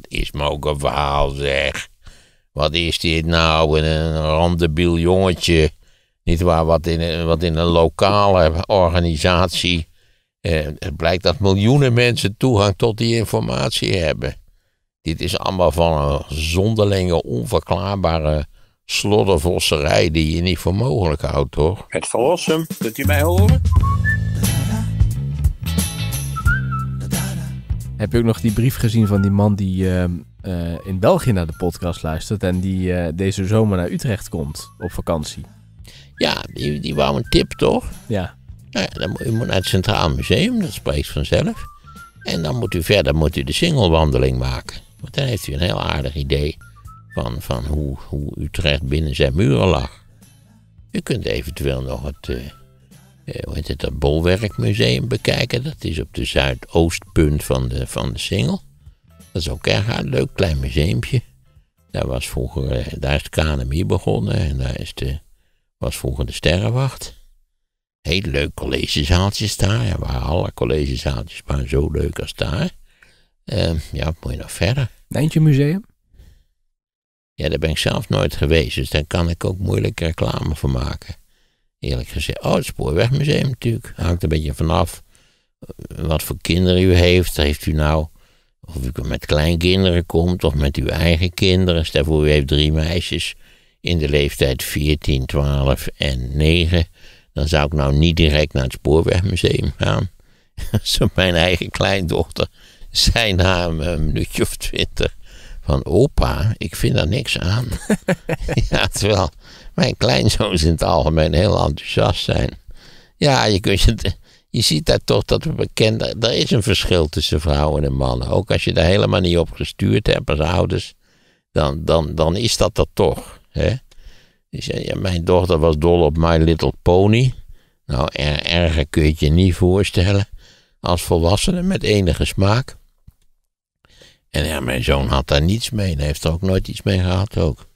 dat is me ook een verhaal zeg. Wat is dit nou? Een randebiel jongetje. Niet waar, wat in, wat in een lokale organisatie. Eh, het blijkt dat miljoenen mensen toegang tot die informatie hebben. Dit is allemaal van een zonderlinge, onverklaarbare sloddervosserij die je niet voor mogelijk houdt, hoor. Het verlossen, kunt u mij horen? heb je ook nog die brief gezien van die man die ehm, eh, in België naar de podcast luistert en die eh, deze zomer naar Utrecht komt op vakantie? Ja, die, die wou een tip toch? Ja. Nou ja, dan moet, u moet naar het Centraal Museum, dat spreekt vanzelf. En dan moet u verder moet u de singelwandeling maken. Want dan heeft u een heel aardig idee van, van hoe, hoe Utrecht binnen zijn muren lag. U kunt eventueel nog het eh, eh, hoe heet het, dat bolwerkmuseum bekijken. Dat is op de zuidoostpunt van de, van de Singel. Dat is ook erg een leuk klein museumpje. Daar was vroeger, eh, daar is de KNMI begonnen en daar is de, was vroeger de Sterrenwacht. Heel leuk collegezaaltjes daar. Ja, waren alle collegezaaltjes maar zo leuk als daar. Ehm, ja, wat moet je nog verder? Nijntje Museum? Ja, daar ben ik zelf nooit geweest, dus daar kan ik ook moeilijk reclame voor maken. Eerlijk gezegd. Oh, het Spoorwegmuseum natuurlijk. Hangt een beetje vanaf eh, wat voor kinderen u heeft. Heeft u nou, of u met kleinkinderen komt of met uw eigen kinderen. Stel voor u heeft drie meisjes in de leeftijd 14, 12 en 9. Dan zou ik nou niet direct naar het Spoorwegmuseum gaan. Zo mijn eigen kleindochter zei na een minuutje of twintig van opa, ik vind daar niks aan. ja, terwijl mijn kleinzoons in het algemeen heel enthousiast zijn. Ja, je, kunt je, je ziet daar toch dat we bekend. Er is een verschil tussen vrouwen en mannen. Ook als je daar helemaal niet op gestuurd hebt als ouders, dan, dan, dan is dat er toch. Hè? Dus mijn dochter was dol op My Little Pony. Nou, erger kun je je niet voorstellen. Als volwassene met enige smaak. En ja, mijn zoon had daar niets mee hij heeft er ook nooit iets mee gehad ook.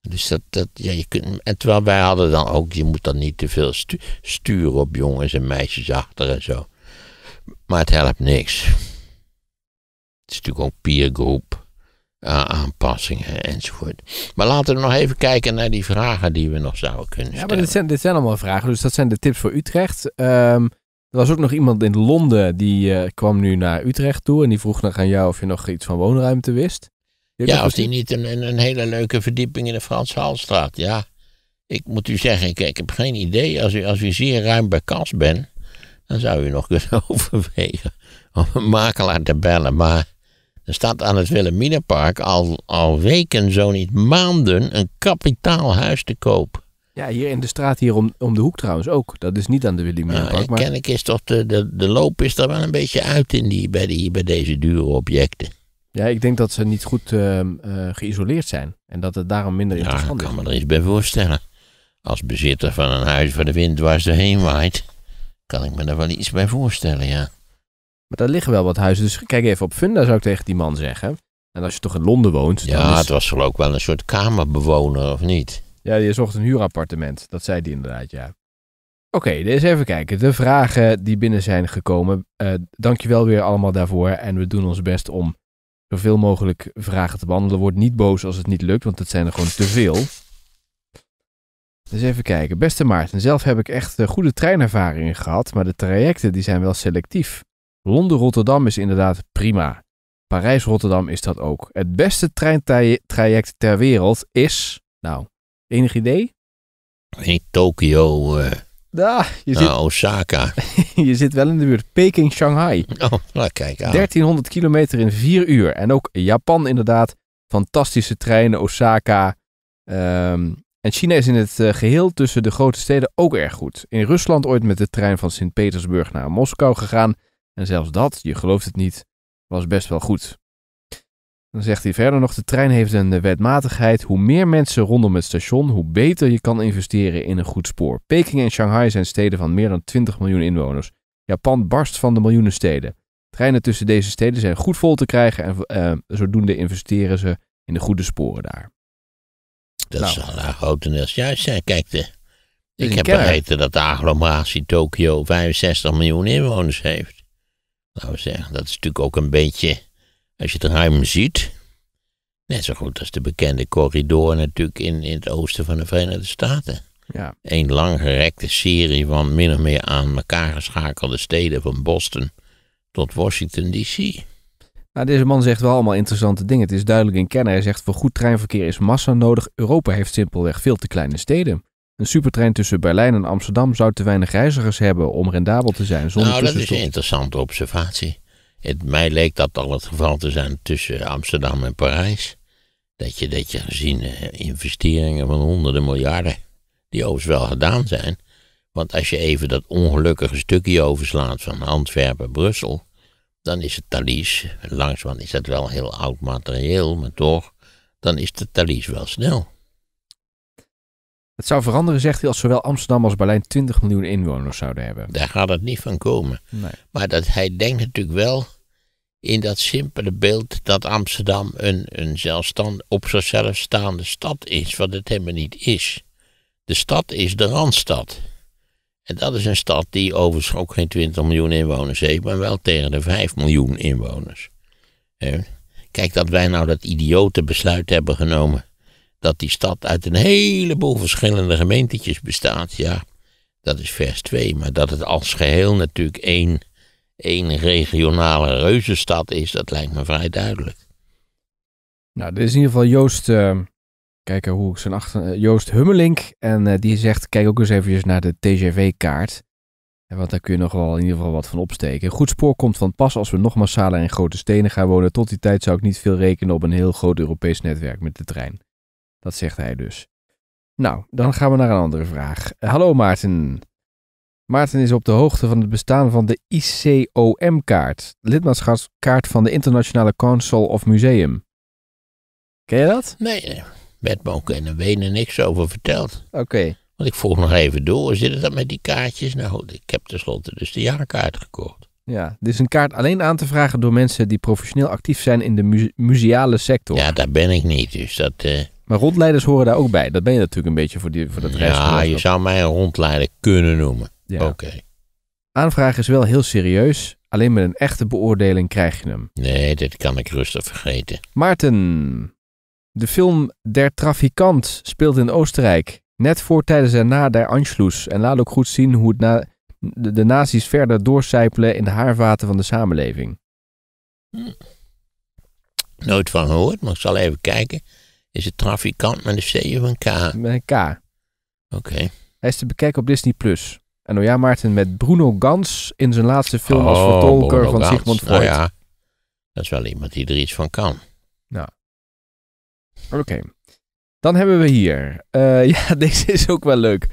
Dus dat, dat ja, je kunt, en terwijl wij hadden dan ook, je moet dan niet te veel sturen op jongens en meisjes achter en zo. Maar het helpt niks. Het is natuurlijk ook peergroep, aanpassingen enzovoort. Maar laten we nog even kijken naar die vragen die we nog zouden kunnen stellen. Ja, maar dit zijn, dit zijn allemaal vragen, dus dat zijn de tips voor Utrecht. Ehm, er was ook nog iemand in Londen die eh, kwam nu naar Utrecht toe en die vroeg nog aan jou of je nog iets van woonruimte wist. Ja, of die niet een, een, hele leuke verdieping in de Frans Halstraat. Ja, ik moet u zeggen, ik, ik heb geen idee. Als u, als u zeer ruim bij kas bent, dan zou u nog kunnen overwegen om een makelaar te bellen. Maar er staat aan het Wilhelminapark al, al weken, zo niet maanden, een kapitaal huis te koop. Ja, hier in de straat hier om, om de hoek trouwens ook. Dat is niet aan de Wilhelminapark. Nou, maar... Kennelijk is toch de, de, de loop is er wel een beetje uit in die, bij, die, bij deze dure objecten. Ja, ik denk dat ze niet goed ehm, eh, geïsoleerd zijn. En dat het daarom minder interessant is. Ja, ik kan me er iets bij voorstellen. Als bezitter van een huis waar de wind dwars doorheen waait, kan ik me daar wel iets bij voorstellen, ja. Maar daar liggen wel wat huizen. Dus kijk even op Funda, zou ik tegen die man zeggen. En als je toch in Londen woont. Ja, dan het was geloof ik wel een soort kamerbewoner, of niet? Ja, die zocht een huurappartement. Dat zei die inderdaad, ja. Oké, okay, dus even kijken. De vragen die binnen zijn gekomen. je eh, wel dankjewel weer allemaal daarvoor. En we doen ons best om zoveel mogelijk vragen te behandelen. Word niet boos als het niet lukt, want het zijn er gewoon te veel. Dus even kijken. Beste Maarten, zelf heb ik echt eh, goede treinervaringen gehad, maar de trajecten die zijn wel selectief. Londen-Rotterdam is inderdaad prima. Parijs-Rotterdam is dat ook. Het beste treintraject ter wereld is, nou, enig idee? In Tokio. Uh... Ja, je zit... Nou, Osaka. je zit wel in de buurt. Peking, Shanghai. Oh, nou kijk 1300 kilometer in vier uur. En ook Japan inderdaad. Fantastische treinen, Osaka. Ehm, en China is in het eh, geheel tussen de grote steden ook erg goed. In Rusland ooit met de trein van Sint-Petersburg naar Moskou gegaan. En zelfs dat, je gelooft het niet, was best wel goed. Dan zegt hij verder nog: de trein heeft een wetmatigheid. Hoe meer mensen rondom het station, hoe beter je kan investeren in een goed spoor. Peking en Shanghai zijn steden van meer dan 20 miljoen inwoners. Japan barst van de miljoenen steden. Treinen tussen deze steden zijn goed vol te krijgen en eh, zodoende investeren ze in de goede sporen daar. Dat nou. zal daar eh, grotendeels juist zijn. Kijk, eh, de, ik heb begrepen dat de agglomeratie Tokio 65 miljoen inwoners heeft. Nou, zeg, dat is natuurlijk ook een beetje als je het ruim ziet, net zo goed als de bekende corridor natuurlijk in, in het oosten van de Verenigde Staten. Ja. Een langgerekte serie van min of meer aan elkaar geschakelde steden van Boston tot Washington D.C. Nou, deze man zegt wel allemaal interessante dingen. Het is duidelijk in kennen. Hij zegt voor goed treinverkeer is massa nodig. Europa heeft simpelweg veel te kleine steden. Een supertrein tussen Berlijn en Amsterdam zou te weinig reizigers hebben om rendabel te zijn. Zonder nou, dat is een interessante observatie. Het, mij leek dat al het geval te zijn tussen Amsterdam en Parijs. Dat je, dat je gezien eh, investeringen van honderden miljarden, die overigens wel gedaan zijn. Want als je even dat ongelukkige stukje overslaat van Antwerpen, Brussel, dan is het Thalys, langs, van is dat wel heel oud materieel, maar toch, dan is de Thalys wel snel. Het zou veranderen, zegt hij, als zowel Amsterdam als Berlijn 20 miljoen inwoners zouden hebben. Daar gaat het niet van komen. Maar dat, hij denkt natuurlijk wel in dat simpele beeld dat Amsterdam een, een zelfstand, op zichzelf staande stad is, wat het helemaal niet is. De stad is de Randstad. En dat is een stad die overigens ook geen 20 miljoen inwoners heeft, maar wel tegen de 5 miljoen inwoners. Kijk dat wij nou dat idiote besluit hebben genomen dat die stad uit een heleboel verschillende gemeentetjes bestaat. Ja, dat is vers 2. Maar dat het als geheel natuurlijk één, één regionale reuzenstad is, dat lijkt me vrij duidelijk. Nou, dit is in ieder geval Joost. Eh, kijken hoe zijn achter. Eh, Joost Hummelink. En eh, die zegt: kijk ook eens eventjes naar de TGV-kaart. Want daar kun je nog wel in ieder geval wat van opsteken. Goed spoor komt van pas als we nog massaal in grote stenen gaan wonen. Tot die tijd zou ik niet veel rekenen op een heel groot Europees netwerk met de trein. Dat zegt hij dus. Nou, dan gaan we naar een andere vraag. Hallo Maarten. Maarten is op de hoogte van het bestaan van de ICOM-kaart, lidmaatschapskaart van de Internationale Council of Museum. Ken je dat? Nee, werd me ook en Wenen niks over verteld. Oké. Want ik vroeg nog even door, zit het dan met die kaartjes? Nou, ik heb tenslotte dus de jaarkaart gekocht. Ja, dus een kaart alleen aan te vragen door mensen die professioneel actief zijn in de museale sector. Ja, daar ben ik niet, dus dat... Eh, maar rondleiders horen daar ook bij. Dat ben je natuurlijk een beetje voor, die, voor dat reis. Ja, je zou mij een rondleider kunnen noemen. Oké. Aanvraag is wel heel serieus. Alleen met een echte beoordeling krijg je hem. Nee, dit kan ik rustig vergeten. Maarten. De film Der Trafikant speelt in Oostenrijk. Net voor, tijdens en na der Anschluss. En laat ook goed zien hoe het na, de, nazi's verder doorcijpelen in de haarvaten van de samenleving. Hm. Nooit van gehoord, maar ik zal even kijken. Is het trafikant met een C of een K? Met een K. Oké. Hij is te bekijken op Disney+. Plus. En oh ja, Maarten, met Bruno Gans in zijn laatste film als oh, vertolker van Gans. Sigmund nou Freud. Nou ja, dat is wel iemand die er iets van kan. Nou. Oké. Dan hebben we hier. Eh, ja, deze is ook wel leuk.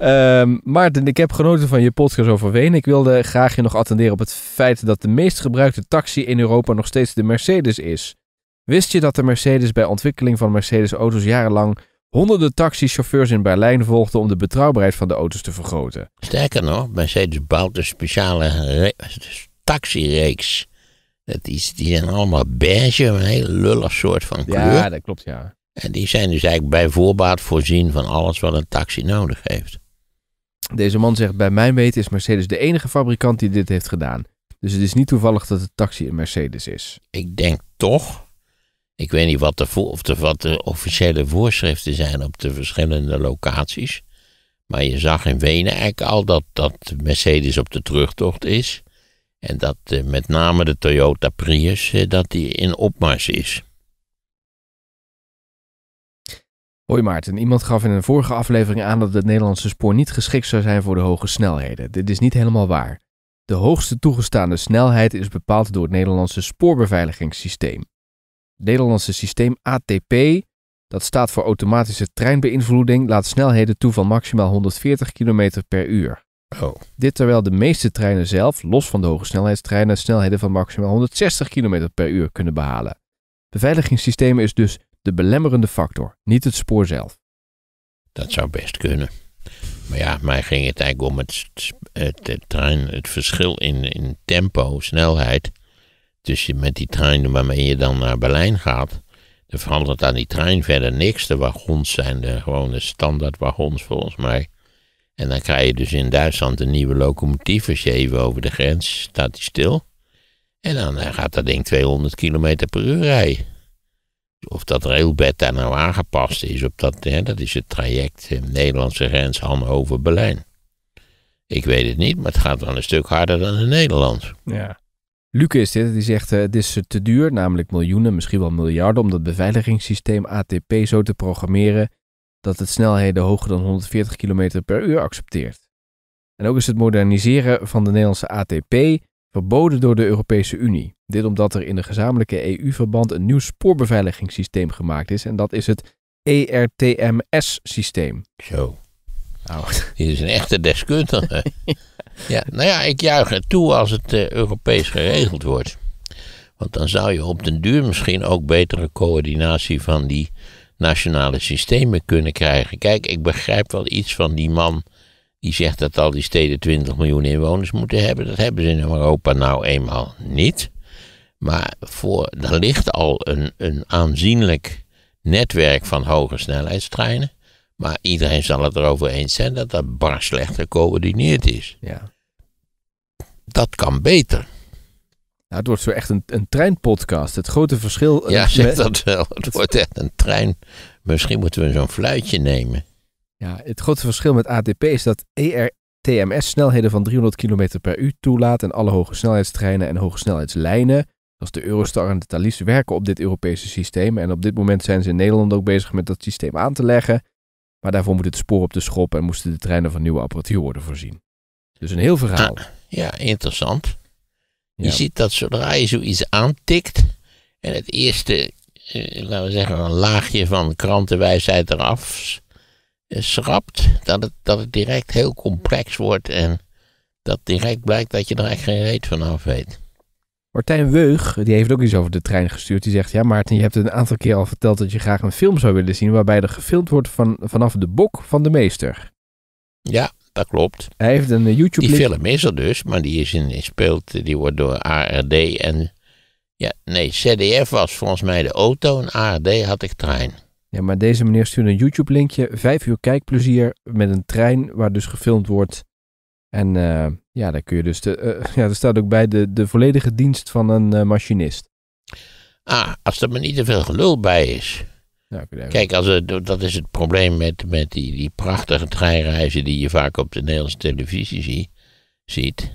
Uh, Maarten, ik heb genoten van je podcast over Wenen. Ik wilde graag je nog attenderen op het feit dat de meest gebruikte taxi in Europa nog steeds de Mercedes is. Wist je dat de Mercedes bij ontwikkeling van Mercedes-auto's jarenlang honderden taxichauffeurs in Berlijn volgde om de betrouwbaarheid van de auto's te vergroten? Sterker nog, Mercedes bouwt een speciale taxireeks. Dat is, die zijn allemaal beige, een heel lullig soort van kleur. Ja, dat klopt, ja. En die zijn dus eigenlijk bij voorbaat voorzien van alles wat een taxi nodig heeft. Deze man zegt, bij mijn weten is Mercedes de enige fabrikant die dit heeft gedaan. Dus het is niet toevallig dat de taxi een Mercedes is. Ik denk toch ik weet niet wat de, of de, officiële voorschriften zijn op de verschillende locaties. Maar je zag in Wenen eigenlijk al dat, dat Mercedes op de terugtocht is. En dat eh, met name de Toyota Prius, eh, dat die in opmars is. Hoi Maarten, iemand gaf in een vorige aflevering aan dat het Nederlandse spoor niet geschikt zou zijn voor de hoge snelheden. Dit is niet helemaal waar. De hoogste toegestaande snelheid is bepaald door het Nederlandse spoorbeveiligingssysteem. Nederlandse systeem ATP, dat staat voor automatische treinbeïnvloeding, laat snelheden toe van maximaal 140 km per uur. Oh. Dit terwijl de meeste treinen zelf, los van de hoge snelheidstreinen, snelheden van maximaal 160 km per uur kunnen behalen. Beveiligingssystemen is dus de belemmerende factor, niet het spoor zelf. Dat zou best kunnen. Maar ja, mij ging het eigenlijk om het, trein, het verschil in, in tempo, snelheid tussen met die trein waarmee je dan naar Berlijn gaat, dan verandert aan die trein verder niks. De wagons zijn de gewone standaard wagons volgens mij. En dan krijg je dus in Duitsland een nieuwe locomotief. Als je even over de grens staat die stil. En dan eh, gaat dat ding 200 km per uur rijden. Of dat railbed daar nou aangepast is op dat, hè, dat is het traject eh, Nederlandse grens Hannover-Berlijn. Ik weet het niet, maar het gaat wel een stuk harder dan in Nederland. Ja. Luke is dit, die zegt uh, het is eh, te duur, namelijk miljoenen, misschien wel miljarden, om dat beveiligingssysteem ATP zo te programmeren dat het snelheden hoger dan 140 km per uur accepteert. En ook is het moderniseren van de Nederlandse ATP verboden door de Europese Unie. Dit omdat er in de gezamenlijke EU-verband een nieuw spoorbeveiligingssysteem gemaakt is en dat is het ERTMS-systeem. Zo. Nou. Dit is een echte deskundige. Ja, nou ja, ik juich het toe als het eh, Europees geregeld wordt. Want dan zou je op den duur misschien ook betere coördinatie van die nationale systemen kunnen krijgen. Kijk, ik begrijp wel iets van die man die zegt dat al die steden 20 miljoen inwoners moeten hebben. Dat hebben ze in Europa nou eenmaal niet. Maar voor, er ligt al een, een aanzienlijk netwerk van hoge snelheidstreinen. Maar iedereen zal het erover eens zijn dat dat bar slecht gecoördineerd is. Ja. Dat kan beter. Nou, het wordt zo echt een, een treinpodcast. Het grote verschil. Eh, ja, zeg dat wel. Het wordt echt een trein. Misschien moeten we zo'n fluitje nemen. Ja, het grote verschil met ATP is dat ERTMS snelheden van 300 km per uur toelaat. En alle hoge snelheidstreinen en hoge snelheidslijnen. zoals de Eurostar en de Thalys, werken op dit Europese systeem. En op dit moment zijn ze in Nederland ook bezig met dat systeem aan te leggen. Maar daarvoor moet het spoor op de schop en moesten de treinen van nieuwe apparatuur worden voorzien. Dus een heel verhaal. Ah, ja, interessant. Je ziet dat zodra je zoiets aantikt en het eerste, eh, laten we zeggen, een laagje van krantenwijsheid eraf eh, schrapt, dat het, dat het direct heel complex wordt en dat direct blijkt dat je er echt geen reet van af weet. Martijn Weug, die heeft ook iets over de trein gestuurd. Die zegt, ja Maarten, je hebt een aantal keer al verteld dat je graag een film zou willen zien waarbij er gefilmd wordt van, vanaf de bok van de meester. Ja, dat klopt. Hij heeft een eh, YouTube Die film is er dus, maar die is in, speelt, die wordt door ARD en ja, nee, CDF was volgens mij de auto en ARD had ik trein. Ja, maar deze meneer stuurde een YouTube linkje, vijf uur kijkplezier met een trein waar dus gefilmd wordt en eh, ja, daar kun je dus. De, eh, ja, er staat ook bij de, de volledige dienst van een eh, machinist. Ah, als er maar niet te veel gelul bij is. Kijk, als het, dat is het probleem met, met die, die prachtige treinreizen die je vaak op de Nederlandse televisie ziet.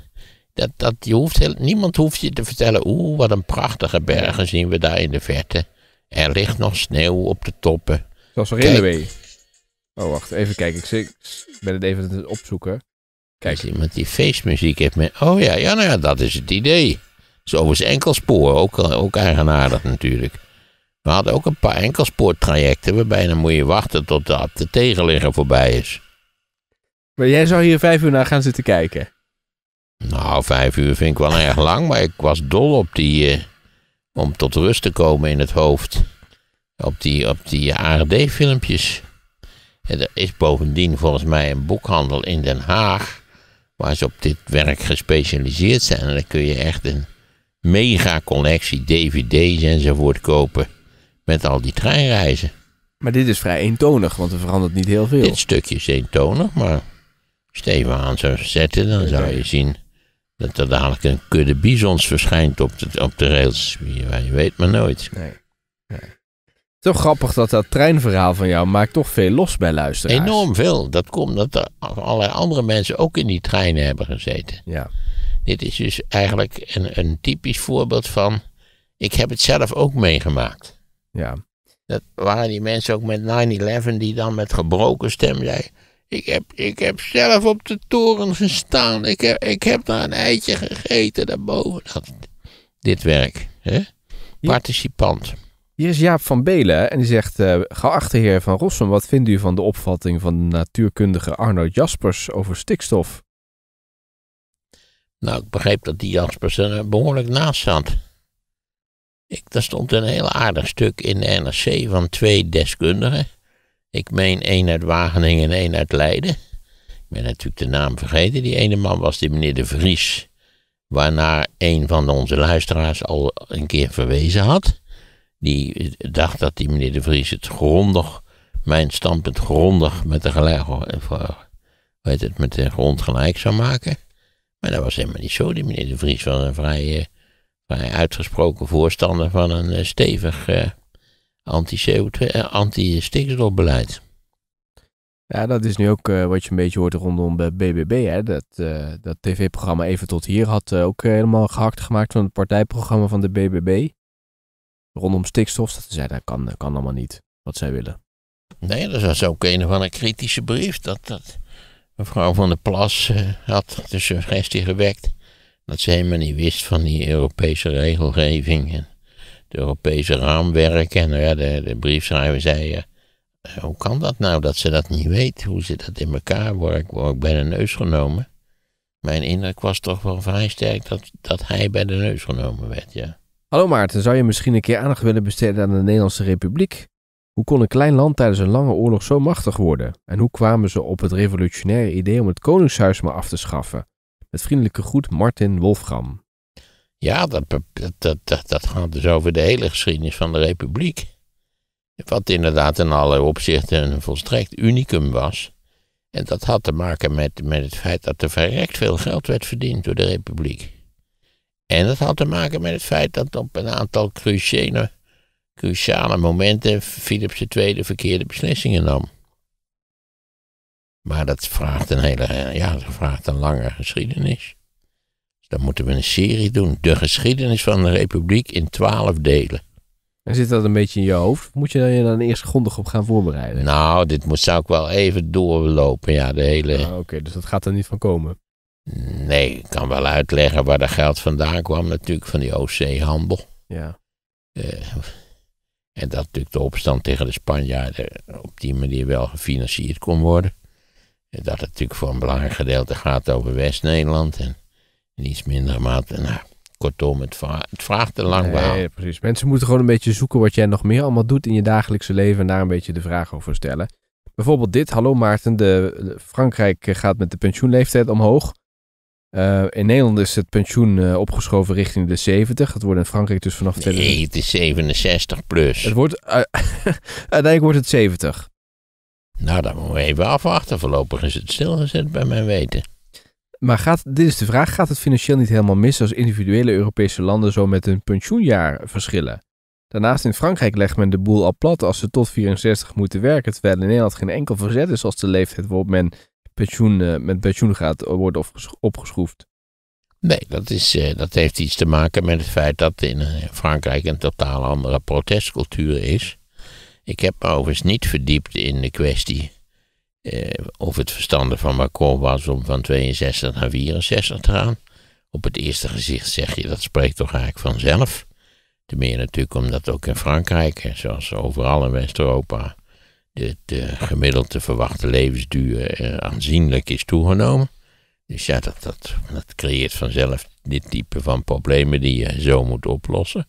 Dat, dat je hoeft niemand hoeft je te vertellen, oeh, wat een prachtige bergen zien we daar in de verte. Er ligt nog sneeuw op de toppen. Zoals Railway. Oh, wacht, even kijken. Ik ben het even aan het opzoeken. Kijk. eens, iemand die feestmuziek heeft met... Oh ja, ja, nou ja, dat is het idee. Zo was enkelspoor, ook, eh, ook eigenaardig natuurlijk. We hadden ook een paar enkelspoortrajecten waarbij dan moet je wachten tot de, de tegenligger voorbij is. Maar jij zou hier vijf uur naar gaan zitten kijken? Nou, vijf uur vind ik wel erg lang, maar ik was dol op die... Eh, om tot rust te komen in het hoofd. Op die, op die ARD-filmpjes. Er is bovendien volgens mij een boekhandel in Den Haag waar ze op dit werk gespecialiseerd zijn. En dan kun je echt een mega collectie dvd's enzovoort kopen met al die treinreizen. Maar dit is vrij eentonig, want er verandert niet heel veel. Dit stukje is eentonig, maar even aan zou zetten, dan zou je zien dat er dadelijk een kudde bisons verschijnt op de, op de rails. Je weet maar nooit. Nee. nee. Toch grappig dat dat treinverhaal van jou maakt toch veel los bij luisteraars. Enorm veel. Dat komt omdat er allerlei andere mensen ook in die treinen hebben gezeten. Ja. Dit is dus eigenlijk een, een typisch voorbeeld van. Ik heb het zelf ook meegemaakt. Ja. Dat waren die mensen ook met 9-11 die dan met gebroken stem zeiden. Ik heb, ik heb zelf op de toren gestaan. Ik heb, ik heb daar een eitje gegeten daarboven. dit werk. Hè? Participant. Hier is Jaap van Belen en die zegt: eh, Geachte heer Van Rossum, wat vindt u van de opvatting van de natuurkundige Arno Jaspers over stikstof? Nou, ik begreep dat die Jaspers er eh, behoorlijk naast zat. Ik, daar stond een heel aardig stuk in de NRC van twee deskundigen. Ik meen één uit Wageningen en één uit Leiden. Ik ben natuurlijk de naam vergeten. Die ene man was die meneer De Vries, waarnaar een van onze luisteraars al een keer verwezen had die dacht dat die meneer De Vries het grondig, mijn standpunt grondig met de gelijk, eh, weet het, met de grond gelijk zou maken. Maar dat was helemaal niet zo. Die meneer De Vries was een vrij, eh, vrij uitgesproken voorstander van een eh, stevig anti-stikstofbeleid. Ja, dat is nu ook wat je een beetje hoort rondom BBB. Hè? Dat, dat tv-programma Even Tot Hier had ook helemaal gehakt gemaakt van het partijprogramma van de BBB rondom stikstof ze zei, dat kan, kan allemaal niet, wat zij willen. Nee, dat was ook een van de kritische brief dat, dat mevrouw van der Plas uh, had de suggestie gewekt dat ze helemaal niet wist van die Europese regelgeving en het Europese raamwerk. En nou ja, de, de briefschrijver zei, eh, hoe kan dat nou dat ze dat niet weet, hoe zit dat in elkaar ik, word ik bij de neus genomen. Mijn indruk was toch wel vrij sterk dat, dat hij bij de neus genomen werd, ja. Hallo Maarten, zou je misschien een keer aandacht willen besteden aan de Nederlandse Republiek? Hoe kon een klein land tijdens een lange oorlog zo machtig worden? En hoe kwamen ze op het revolutionaire idee om het Koningshuis maar af te schaffen? Met vriendelijke groet Martin Wolfram. Ja, dat, dat, dat, dat gaat dus over de hele geschiedenis van de Republiek. Wat inderdaad in alle opzichten een volstrekt unicum was. En dat had te maken met, met het feit dat er verrekt veel geld werd verdiend door de Republiek. En dat had te maken met het feit dat op een aantal cruciale, cruciale momenten Philips II verkeerde beslissingen nam. Maar dat vraagt een hele, ja, dat vraagt een lange geschiedenis. Dus dan moeten we een serie doen. De geschiedenis van de Republiek in twaalf delen. En zit dat een beetje in je hoofd? Moet je je dan eerst grondig op gaan voorbereiden? Nou, dit moet, zou ik wel even doorlopen, ja, de hele... Ah, oké, dus dat gaat er niet van komen? Nee, ik kan wel uitleggen waar dat geld vandaan kwam natuurlijk, van die OC-handel. Ja. Eh, en dat natuurlijk de opstand tegen de Spanjaarden op die manier wel gefinancierd kon worden. En dat het natuurlijk voor een belangrijk gedeelte gaat over West-Nederland en in iets minder. mate. Nou, kortom, het, vraagt er lang nee, precies. Mensen moeten gewoon een beetje zoeken wat jij nog meer allemaal doet in je dagelijkse leven en daar een beetje de vraag over stellen. Bijvoorbeeld dit. Hallo Maarten, de, Frankrijk gaat met de pensioenleeftijd omhoog. Eh, in Nederland is het pensioen eh, opgeschoven richting de 70. Dat wordt in Frankrijk dus vanaf... Nee, het is 67 plus. Het wordt, uh, uiteindelijk wordt het 70. Nou, dat moeten we even afwachten. Voorlopig is het stilgezet bij mijn weten. Maar gaat, dit is de vraag, gaat het financieel niet helemaal mis als individuele Europese landen zo met hun pensioenjaar verschillen? Daarnaast in Frankrijk legt men de boel al plat als ze tot 64 moeten werken, terwijl in Nederland geen enkel verzet is als de leeftijd waarop men pensioen, eh, met pensioen gaat worden opgeschroefd? Nee, dat, is, eh, dat heeft iets te maken met het feit dat in eh, Frankrijk een totaal andere protestcultuur is. Ik heb me overigens niet verdiept in de kwestie of het verstandig van Macron was om van 62 naar 64 te gaan. Op het eerste gezicht zeg je dat spreekt toch eigenlijk vanzelf. Ten meer natuurlijk omdat ook in Frankrijk, zoals overal in West-Europa, eh, de gemiddelde verwachte levensduur eh, aanzienlijk is toegenomen. Dus ja, dat, dat, dat creëert vanzelf dit type van problemen die je zo moet oplossen.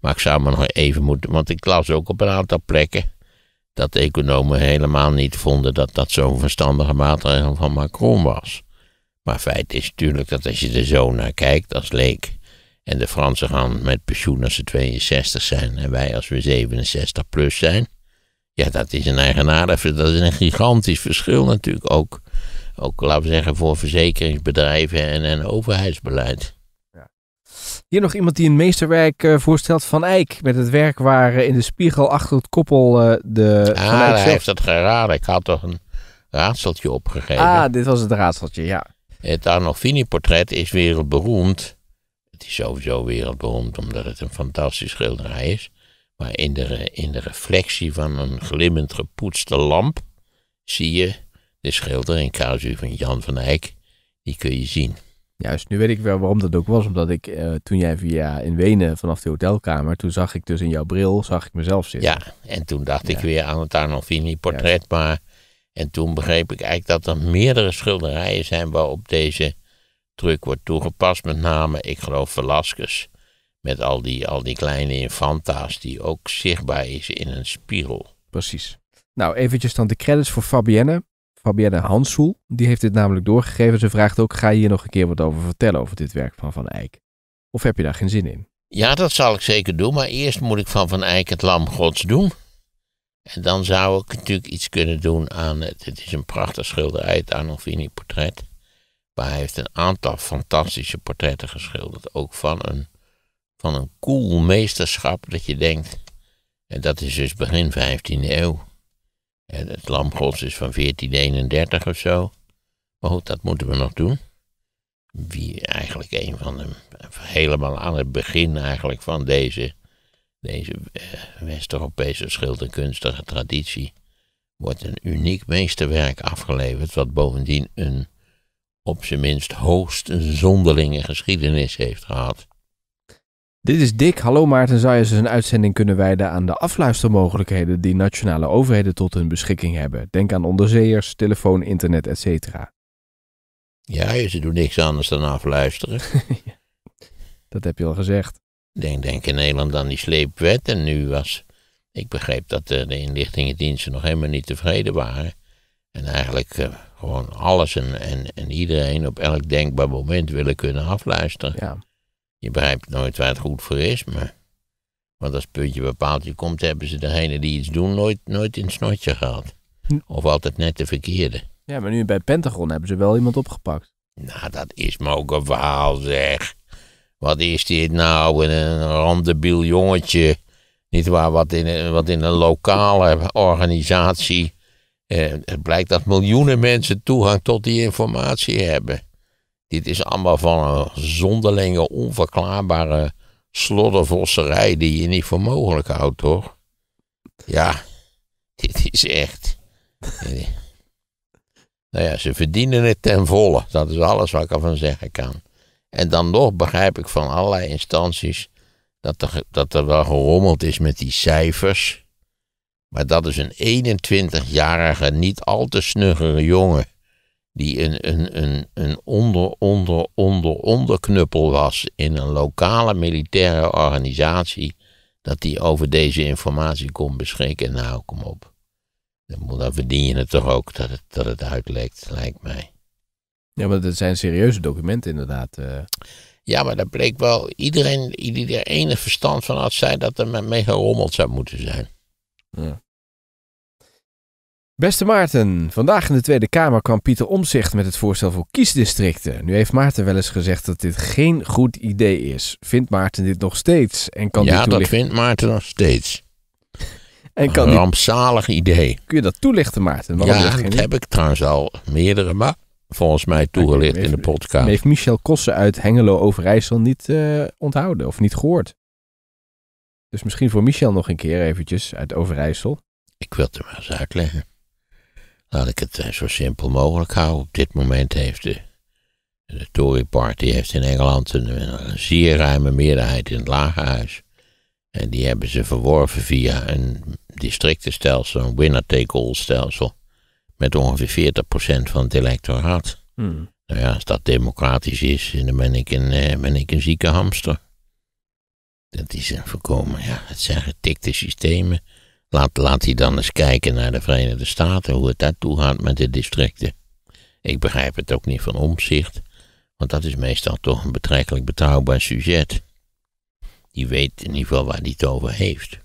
Maar ik zou maar nog even moeten, want ik las ook op een aantal plekken dat de economen helemaal niet vonden dat dat zo'n verstandige maatregel van Macron was. Maar feit is natuurlijk dat als je er zo naar kijkt als leek, en de Fransen gaan met pensioen als ze 62 zijn en wij als we 67 plus zijn, ja, dat is een eigenaardig, dat is een gigantisch verschil natuurlijk ook. Ook, laten we zeggen, voor verzekeringsbedrijven en, en overheidsbeleid. Hier nog iemand die een meesterwerk eh, voorstelt van Eijk. Met het werk waar eh, in de spiegel achter het koppel eh, de. Ah, hij heeft dat geraden. Ik had toch een raadseltje opgegeven. Ah, dit was het raadseltje, ja. Het Arnolfini-portret is wereldberoemd. Het is sowieso wereldberoemd omdat het een fantastisch schilderij is. Maar in de, in de reflectie van een glimmend gepoetste lamp zie je de schilder in casu van Jan van Eyck. Die kun je zien. Juist, nu weet ik wel waarom dat ook was. Omdat ik eh, toen jij via in Wenen vanaf de hotelkamer, toen zag ik dus in jouw bril, zag ik mezelf zitten. Ja, en toen dacht ik weer aan het Arnolfini portret. Maar, en toen begreep ik eigenlijk dat er meerdere schilderijen zijn waarop deze truc wordt toegepast. Met name, ik geloof, Velasquez met al die, al die kleine infanta's die ook zichtbaar is in een spiegel. Precies. Nou, eventjes dan de credits voor Fabienne. Fabienne Hansoel, die heeft dit namelijk doorgegeven. Ze vraagt ook, ga je hier nog een keer wat over vertellen over dit werk van Van Eyck? Of heb je daar geen zin in? Ja, dat zal ik zeker doen, maar eerst moet ik van Van Eyck het Lam Gods doen. En dan zou ik natuurlijk iets kunnen doen aan, het is een prachtig schilderij, het Arnolfini portret. Maar hij heeft een aantal fantastische portretten geschilderd, ook van een van een cool meesterschap dat je denkt, en dat is dus begin 15e eeuw. En het Lamgods is van 1431 of zo. Maar dat moeten we nog doen. Wie eigenlijk een van de, helemaal aan het begin eigenlijk van deze, deze eh, West-Europese schilderkunstige traditie, wordt een uniek meesterwerk afgeleverd, wat bovendien een op zijn minst hoogst zonderlinge geschiedenis heeft gehad. Dit is Dick. Hallo Maarten. Zou je eens een uitzending kunnen wijden aan de afluistermogelijkheden die nationale overheden tot hun beschikking hebben? Denk aan onderzeeërs, telefoon, internet, etc. Ja, ze doen niks anders dan afluisteren. dat heb je al gezegd. Denk, denk in Nederland aan die sleepwet en nu was... Ik begreep dat eh, de, inlichtingendiensten nog helemaal niet tevreden waren. En eigenlijk eh, gewoon alles en, en, en iedereen op elk denkbaar moment willen kunnen afluisteren. Ja. Je begrijpt nooit waar het goed voor is, maar... Want als puntje bepaald je komt, hebben ze degene die iets doen nooit, nooit in het snotje gehad. Hm. Of altijd net de verkeerde. Ja, maar nu bij Pentagon hebben ze wel iemand opgepakt. Nou, dat is maar ook een verhaal, zeg. Wat is dit nou? Een randebiel jongetje. Niet waar, wat in, wat in een lokale organisatie. Eh, het blijkt dat miljoenen mensen toegang tot die informatie hebben. Dit is allemaal van een zonderlinge, onverklaarbare sloddervosserij die je niet voor mogelijk houdt, hoor. Ja, dit is echt. nou ja, ze verdienen het ten volle. Dat is alles wat ik ervan zeggen kan. En dan nog begrijp ik van allerlei instanties dat er, dat er wel gerommeld is met die cijfers. Maar dat is een 21-jarige, niet al te snuggere jongen die een, een, een, een onder, onder, onder, onderknuppel was in een lokale militaire organisatie, dat die over deze informatie kon beschikken. Nou, kom op. Dan verdien je het toch ook dat het, dat het uitlekt, lijkt mij. Ja, maar dat zijn serieuze documenten inderdaad. Eh. Ja, maar dat bleek wel, iedereen die er enig verstand van had, zei dat er mee gerommeld zou moeten zijn. Ja. Beste Maarten, vandaag in de Tweede Kamer kwam Pieter Omzicht met het voorstel voor kiesdistricten. Nu heeft Maarten wel eens gezegd dat dit geen goed idee is. Vindt Maarten dit nog steeds? En kan ja, dat vindt Maarten nog steeds. en kan Een rampzalig idee. Kun je dat toelichten, Maarten? ja, dat, heb ik trouwens al meerdere maar volgens mij toegelicht in de podcast. Heeft Michel Kossen uit Hengelo Overijssel niet eh, onthouden of niet gehoord? Dus misschien voor Michel nog een keer eventjes uit Overijssel. Ik wil het hem eens uitleggen. Laat ik het eh, zo simpel mogelijk houden. Op dit moment heeft de, Tory Party heeft in Engeland een, zeer ruime meerderheid in het Lagerhuis. En die hebben ze verworven via een districtenstelsel, een winner-take-all stelsel. Met ongeveer 40% van het electoraat. Hmm. Nou ja, als dat democratisch is, dan ben ik een, eh, ben ik een zieke hamster. Dat is een voorkomen, ja, het zijn getikte systemen. Laat, laat hij dan eens kijken naar de Verenigde Staten, hoe het daartoe gaat met de districten. Ik begrijp het ook niet van omzicht, want dat is meestal toch een betrekkelijk betrouwbaar sujet. Die weet in ieder geval waar hij het over heeft.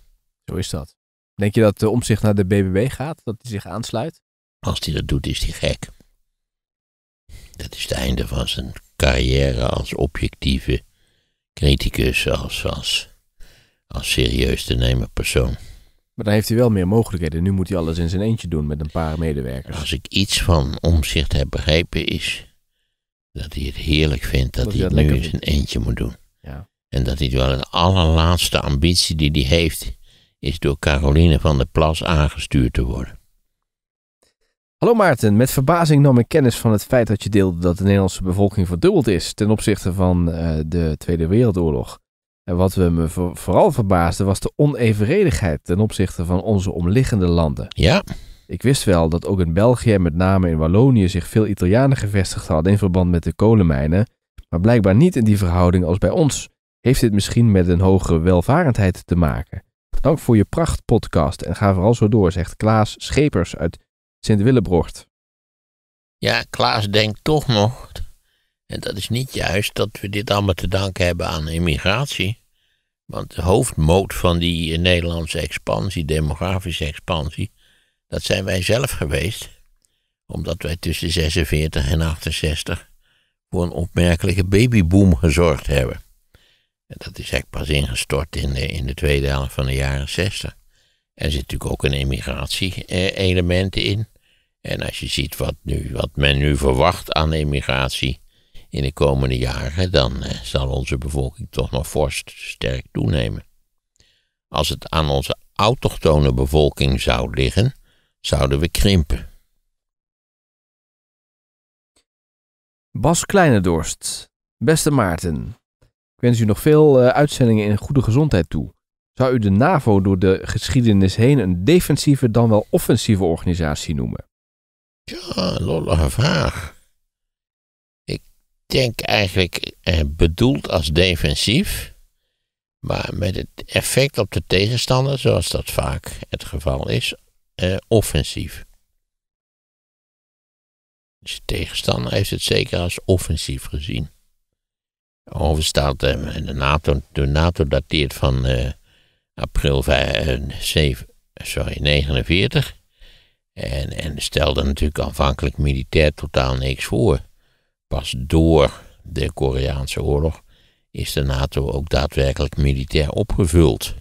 Zo is dat. Denk je dat de omzicht naar de BBB gaat, dat hij zich aansluit? Als hij dat doet, is hij gek. Dat is het einde van zijn carrière als objectieve criticus, als, als, als serieus te nemen persoon. Maar dan heeft hij wel meer mogelijkheden. Nu moet hij alles in zijn eentje doen met een paar medewerkers. Als ik iets van omzicht heb begrepen is dat hij het heerlijk vindt dat, hij het nu in zijn eentje moet doen. Ja. En dat hij wel de allerlaatste ambitie die hij heeft, is door Caroline van der Plas aangestuurd te worden. Hallo Maarten, met verbazing nam ik kennis van het feit dat je deelde dat de Nederlandse bevolking verdubbeld is ten opzichte van eh, de Tweede Wereldoorlog. En wat we me vooral verbaasde was de onevenredigheid ten opzichte van onze omliggende landen. Ja. Ik wist wel dat ook in België en met name in Wallonië zich veel Italianen gevestigd hadden in verband met de kolenmijnen, maar blijkbaar niet in die verhouding als bij ons. Heeft dit misschien met een hogere welvarendheid te maken? Dank voor je prachtpodcast en ga vooral zo door, zegt Klaas Schepers uit Sint-Willebrocht. Ja, Klaas denkt toch nog en dat is niet juist dat we dit allemaal te danken hebben aan immigratie. Want de hoofdmoot van die Nederlandse expansie, demografische expansie, dat zijn wij zelf geweest. Omdat wij tussen 46 en 68 voor een opmerkelijke babyboom gezorgd hebben. En dat is eigenlijk pas ingestort in de, in de tweede helft van de jaren 60. Er zit natuurlijk ook een immigratie-element in. En als je ziet wat, nu, wat men nu verwacht aan immigratie in de komende jaren, dan eh, zal onze bevolking toch nog fors sterk toenemen. Als het aan onze autochtone bevolking zou liggen, zouden we krimpen. Bas Kleinedorst, beste Maarten, ik wens u nog veel uh, uitzendingen in goede gezondheid toe. Zou u de NAVO door de geschiedenis heen een defensieve dan wel offensieve organisatie noemen? Ja, lollige vraag denk eigenlijk eh, bedoeld als defensief. Maar met het effect op de tegenstander, zoals dat vaak het geval is, eh, offensief. Dus de tegenstander heeft het zeker als offensief gezien. Overigens staat de, NATO, de NATO dateert van eh, april 1949. 49. Eh, en, en stelde natuurlijk aanvankelijk militair totaal niks voor. Pas door de Koreaanse oorlog is de NATO ook daadwerkelijk militair opgevuld.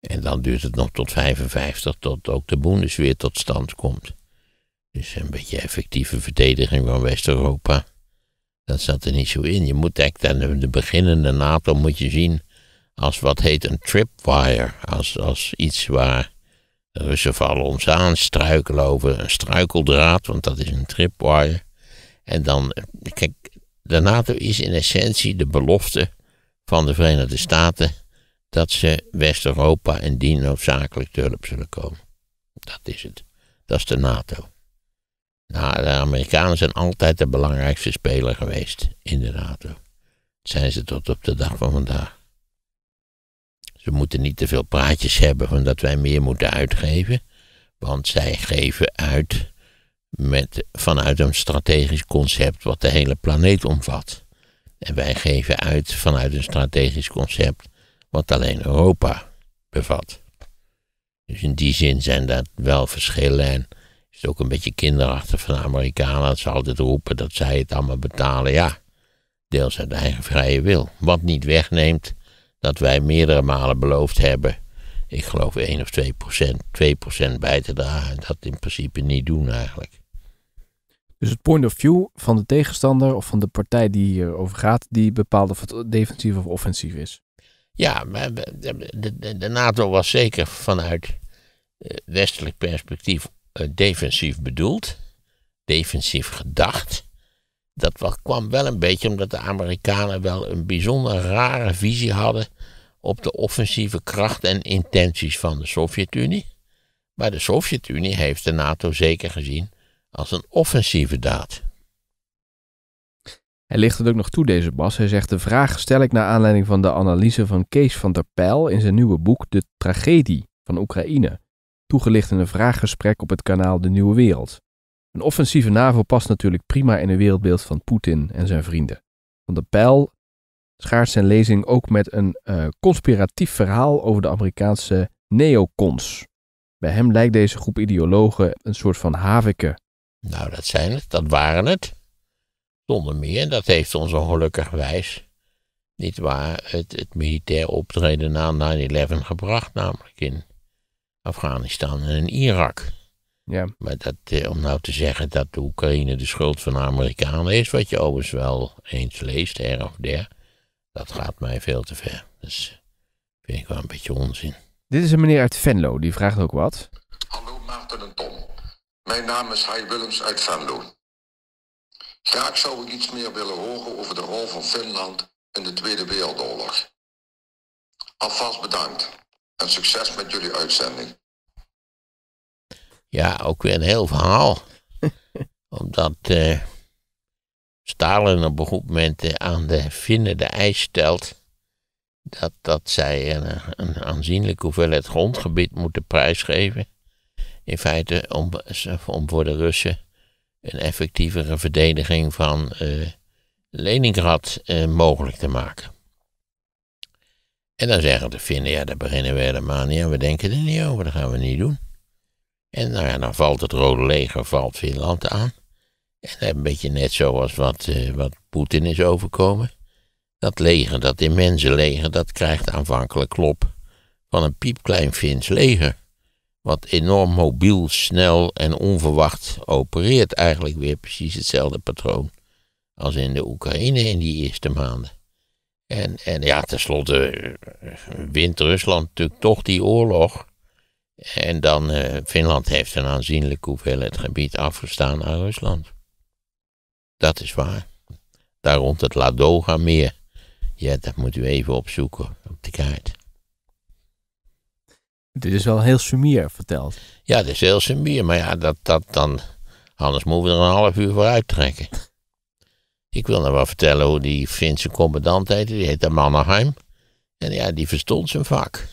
En dan duurt het nog tot 55 tot ook de Bundesweer tot stand komt. Dus een beetje effectieve verdediging van West-Europa. Dat zat er niet zo in. Je moet eigenlijk de, de beginnende NATO moet je zien als wat heet een tripwire. Als, als iets waar de Russen vallen ons aan, struikelen over een struikeldraad, want dat is een tripwire. En dan, kijk, de NATO is in essentie de belofte van de Verenigde Staten dat ze West-Europa en die noodzakelijk te hulp zullen komen. Dat is het. Dat is de NATO. Nou, de Amerikanen zijn altijd de belangrijkste speler geweest in de NATO. Dat zijn ze tot op de dag van vandaag. Ze moeten niet te veel praatjes hebben van dat wij meer moeten uitgeven, want zij geven uit met, vanuit een strategisch concept wat de hele planeet omvat. En wij geven uit vanuit een strategisch concept wat alleen Europa bevat. Dus in die zin zijn dat wel verschillen en is ook een beetje kinderachtig van de Amerikanen dat ze altijd roepen dat zij het allemaal betalen. Ja, deels uit eigen vrije wil. Wat niet wegneemt dat wij meerdere malen beloofd hebben, ik geloof 1 of 2 procent, 2 procent bij te dragen. Dat in principe niet doen eigenlijk. Dus het point of view van de tegenstander of van de partij die hierover gaat, die bepaalt of het defensief of offensief is. Ja, de, de NATO was zeker vanuit eh, westelijk perspectief eh, defensief bedoeld, defensief gedacht. Dat kwam wel een beetje omdat de Amerikanen wel een bijzonder rare visie hadden op de offensieve kracht en intenties van de Sovjet-Unie. Maar de Sovjet-Unie heeft de NATO zeker gezien als een offensieve daad. Hij licht het ook nog toe, deze Bas. Hij zegt: De vraag stel ik naar aanleiding van de analyse van Kees van der Pijl in zijn nieuwe boek De Tragedie van Oekraïne. Toegelicht in een vraaggesprek op het kanaal De Nieuwe Wereld. Een offensieve NAVO past natuurlijk prima in een wereldbeeld van Poetin en zijn vrienden. Van der Pijl schaart zijn lezing ook met een eh, conspiratief verhaal over de Amerikaanse neocons. Bij hem lijkt deze groep ideologen een soort van haviken nou, dat zijn het, dat waren het. Zonder meer, dat heeft ons ongelukkig wijs, niet waar, het, het militair optreden na 9-11 gebracht, namelijk in Afghanistan en in Irak. Ja. Maar dat, eh, om nou te zeggen dat de Oekraïne de schuld van de Amerikanen is, wat je overigens wel eens leest, her of der, dat gaat mij veel te ver. Dus vind ik wel een beetje onzin. Dit is een meneer uit Venlo, die vraagt ook wat. Hallo Maarten en Tom. Mijn naam is Hai Willems uit Venlo. Graag zou ik iets meer willen horen over de rol van Finland in de Tweede Wereldoorlog. Alvast bedankt en succes met jullie uitzending. Ja, ook weer een heel verhaal. Omdat uh, Stalin op een goed moment eh, aan de Finnen de eis stelt dat, dat zij een, een aanzienlijke hoeveelheid grondgebied moeten prijsgeven in feite om, om voor de Russen een effectievere verdediging van eh, Leningrad eh, mogelijk te maken. En dan zeggen de Finnen, ja, daar beginnen we helemaal niet aan, we denken er niet over, dat gaan we niet doen. En nou ja, dan valt het Rode Leger, valt Finland aan. En een beetje net zoals wat, eh, wat Poetin is overkomen. Dat leger, dat immense leger, dat krijgt aanvankelijk klop van een piepklein Fins leger wat enorm mobiel, snel en onverwacht opereert. Eigenlijk weer precies hetzelfde patroon als in de Oekraïne in die eerste maanden. En, en ja, tenslotte eh, wint Rusland natuurlijk toch die oorlog. En dan, uh, Finland heeft een aanzienlijke hoeveelheid gebied afgestaan aan Rusland. Dat is waar. Daar rond het Ladoga-meer. Ja, dat moet u even opzoeken op de kaart. Dit is wel heel sumier verteld. Ja, dit is heel sumier. Maar ja, dat, dat dan... Anders moeten we er een half uur voor uittrekken. Ik wil nou wel vertellen hoe die Finse commandant heette. Die heette Mannerheim. En ja, die verstond zijn vak.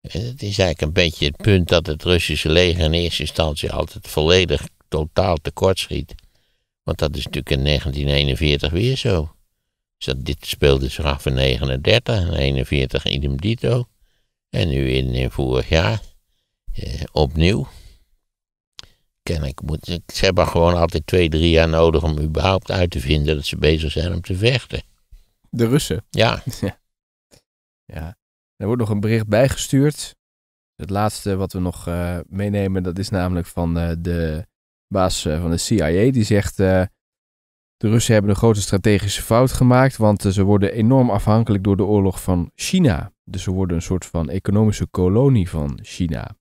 En het is eigenlijk een beetje het punt dat het Russische leger in eerste instantie altijd volledig totaal tekortschiet. Want dat is natuurlijk in 1941 weer zo. Dus dat, dit speelde zich af in 1939 en 41 idem dito. En nu in, in vorig jaar eh, opnieuw. Kennelijk moet, ze hebben gewoon altijd twee, drie jaar nodig om überhaupt uit te vinden dat ze bezig zijn om te vechten. De Russen? Ja. ja. Er wordt nog een bericht bijgestuurd. Het laatste wat we nog eh, meenemen, dat is namelijk van eh, de baas eh, van de CIA. Die zegt, de Russen hebben een grote strategische fout gemaakt, want eh, ze worden enorm afhankelijk door de oorlog van China. Dus ze worden een soort van economische kolonie van China.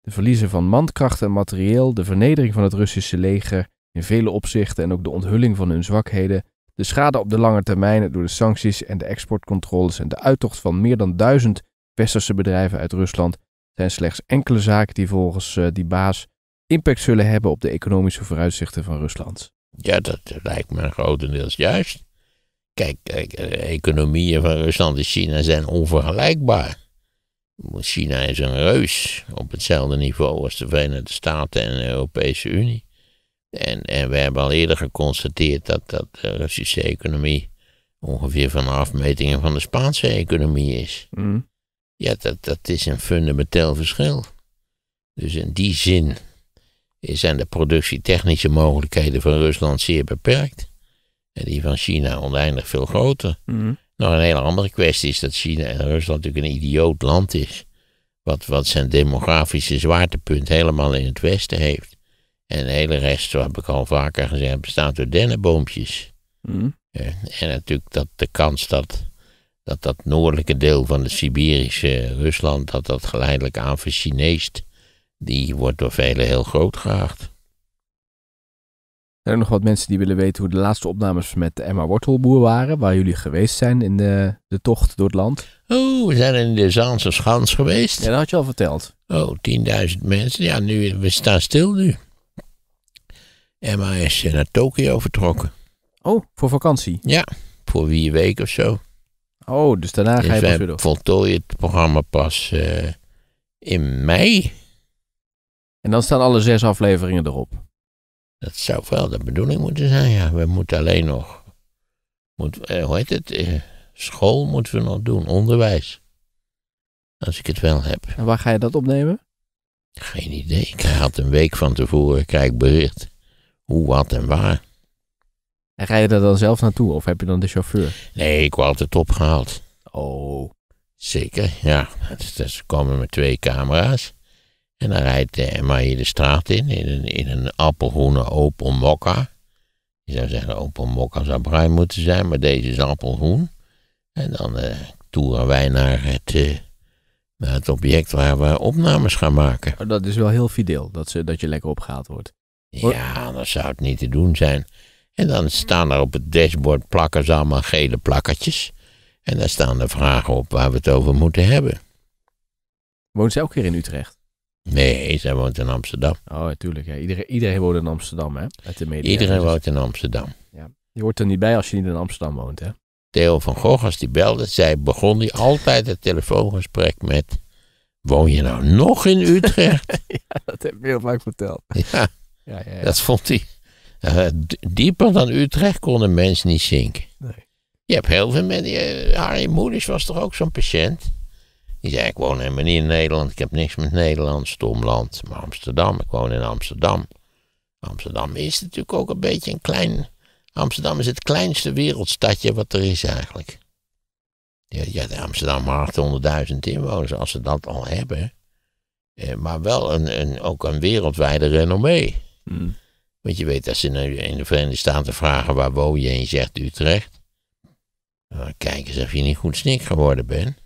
De verliezen van mankrachten en materieel, de vernedering van het Russische leger in vele opzichten en ook de onthulling van hun zwakheden, de schade op de lange termijn door de sancties en de exportcontroles en de uittocht van meer dan duizend westerse bedrijven uit Rusland zijn slechts enkele zaken die volgens eh, die baas impact zullen hebben op de economische vooruitzichten van Rusland. Ja, dat lijkt me grotendeels juist. Kijk, eh, de economieën van Rusland en China zijn onvergelijkbaar. China is een reus op hetzelfde niveau als de Verenigde Staten en de Europese Unie. En, en we hebben al eerder geconstateerd dat, dat de Russische economie ongeveer van de afmetingen van de Spaanse economie is. Mm. Ja, dat, dat is een fundamenteel verschil. Dus in die zin zijn de productietechnische mogelijkheden van Rusland zeer beperkt. En die van China oneindig veel groter. Mm Nog een hele andere kwestie is dat China en Rusland natuurlijk een idioot land is. Wat, wat zijn demografische zwaartepunt helemaal in het westen heeft. En de hele rest, wat ik al vaker gezegd bestaat uit dennenboompjes. Mhm. En, natuurlijk dat de kans dat, dat dat noordelijke deel van het Siberische Rusland, dat dat geleidelijk aan verchineest die wordt door velen heel groot geacht. Er zijn nog wat mensen die willen weten hoe de laatste opnames met Emma Wortelboer waren, waar jullie geweest zijn in de, de tocht door het land. Oh, we zijn in de Zaanse Schans geweest. Ja, dat had je al verteld. Oh, 10.000 mensen. Ja, nu, we staan stil nu. Emma is eh, naar Tokio vertrokken. Oh, voor vakantie? Ja, voor vier weken of zo. Oh, dus daarna dus ga je pas weer door. voltooi het programma pas eh, in mei. En dan staan alle zes afleveringen erop. Dat zou wel de bedoeling moeten zijn, ja. We moeten alleen nog. Moet, eh, hoe heet het? Eh, school moeten we nog doen, onderwijs. Als ik het wel heb. En waar ga je dat opnemen? Geen idee. Ik had een week van tevoren, kijk, bericht. Hoe, wat en waar. En ga je er dan zelf naartoe of heb je dan de chauffeur? Nee, ik word altijd opgehaald. Oh. Zeker, ja. ze komen met twee camera's. En dan rijdt Emma eh, hier de straat in, in een, in een appelgroene Opel Mokka. Je zou zeggen, Opel Mokka zou bruin moeten zijn, maar deze is appelgroen. En dan eh, toeren wij naar het, eh, naar het object waar we opnames gaan maken. Dat is wel heel fideel, dat, ze, dat je lekker opgehaald wordt. Ja, dat zou het niet te doen zijn. En dan staan er op het dashboard plakkers allemaal gele plakkertjes. En daar staan de vragen op waar we het over moeten hebben. Woont ze ook keer in Utrecht? Nee, zij woont in Amsterdam. Oh, natuurlijk. Iedereen, iedereen woont in Amsterdam, hè? Uit de media. Iedereen dus- woont in Amsterdam. Ja. Je hoort er niet bij als je niet in Amsterdam woont, hè? Theo van Gogh, als die belde, zij begon die altijd het telefoongesprek met... Woon je nou nog in Utrecht? ja, dat heb je heel vaak verteld. Ja, ja, ja, dat vond hij... Eh, dieper dan Utrecht kon een mens niet zinken. Nee. Je hebt heel veel mensen... Eh, Harry Moeders was toch ook zo'n patiënt? Die zei, ik woon helemaal niet in Nederland, ik heb niks met Nederland, stom Maar Amsterdam, ik woon in Amsterdam. Amsterdam is natuurlijk ook een beetje een klein... Amsterdam is het kleinste wereldstadje wat er is eigenlijk. Ja, ja Amsterdam maar 800.000 inwoners, als ze dat al hebben. Eh, maar wel een, een, ook een wereldwijde renommee. Hmm. Want je weet, als ze in de Verenigde Staten vragen waar woon je en je zegt Utrecht. Dan kijken ze of je niet goed snik geworden bent.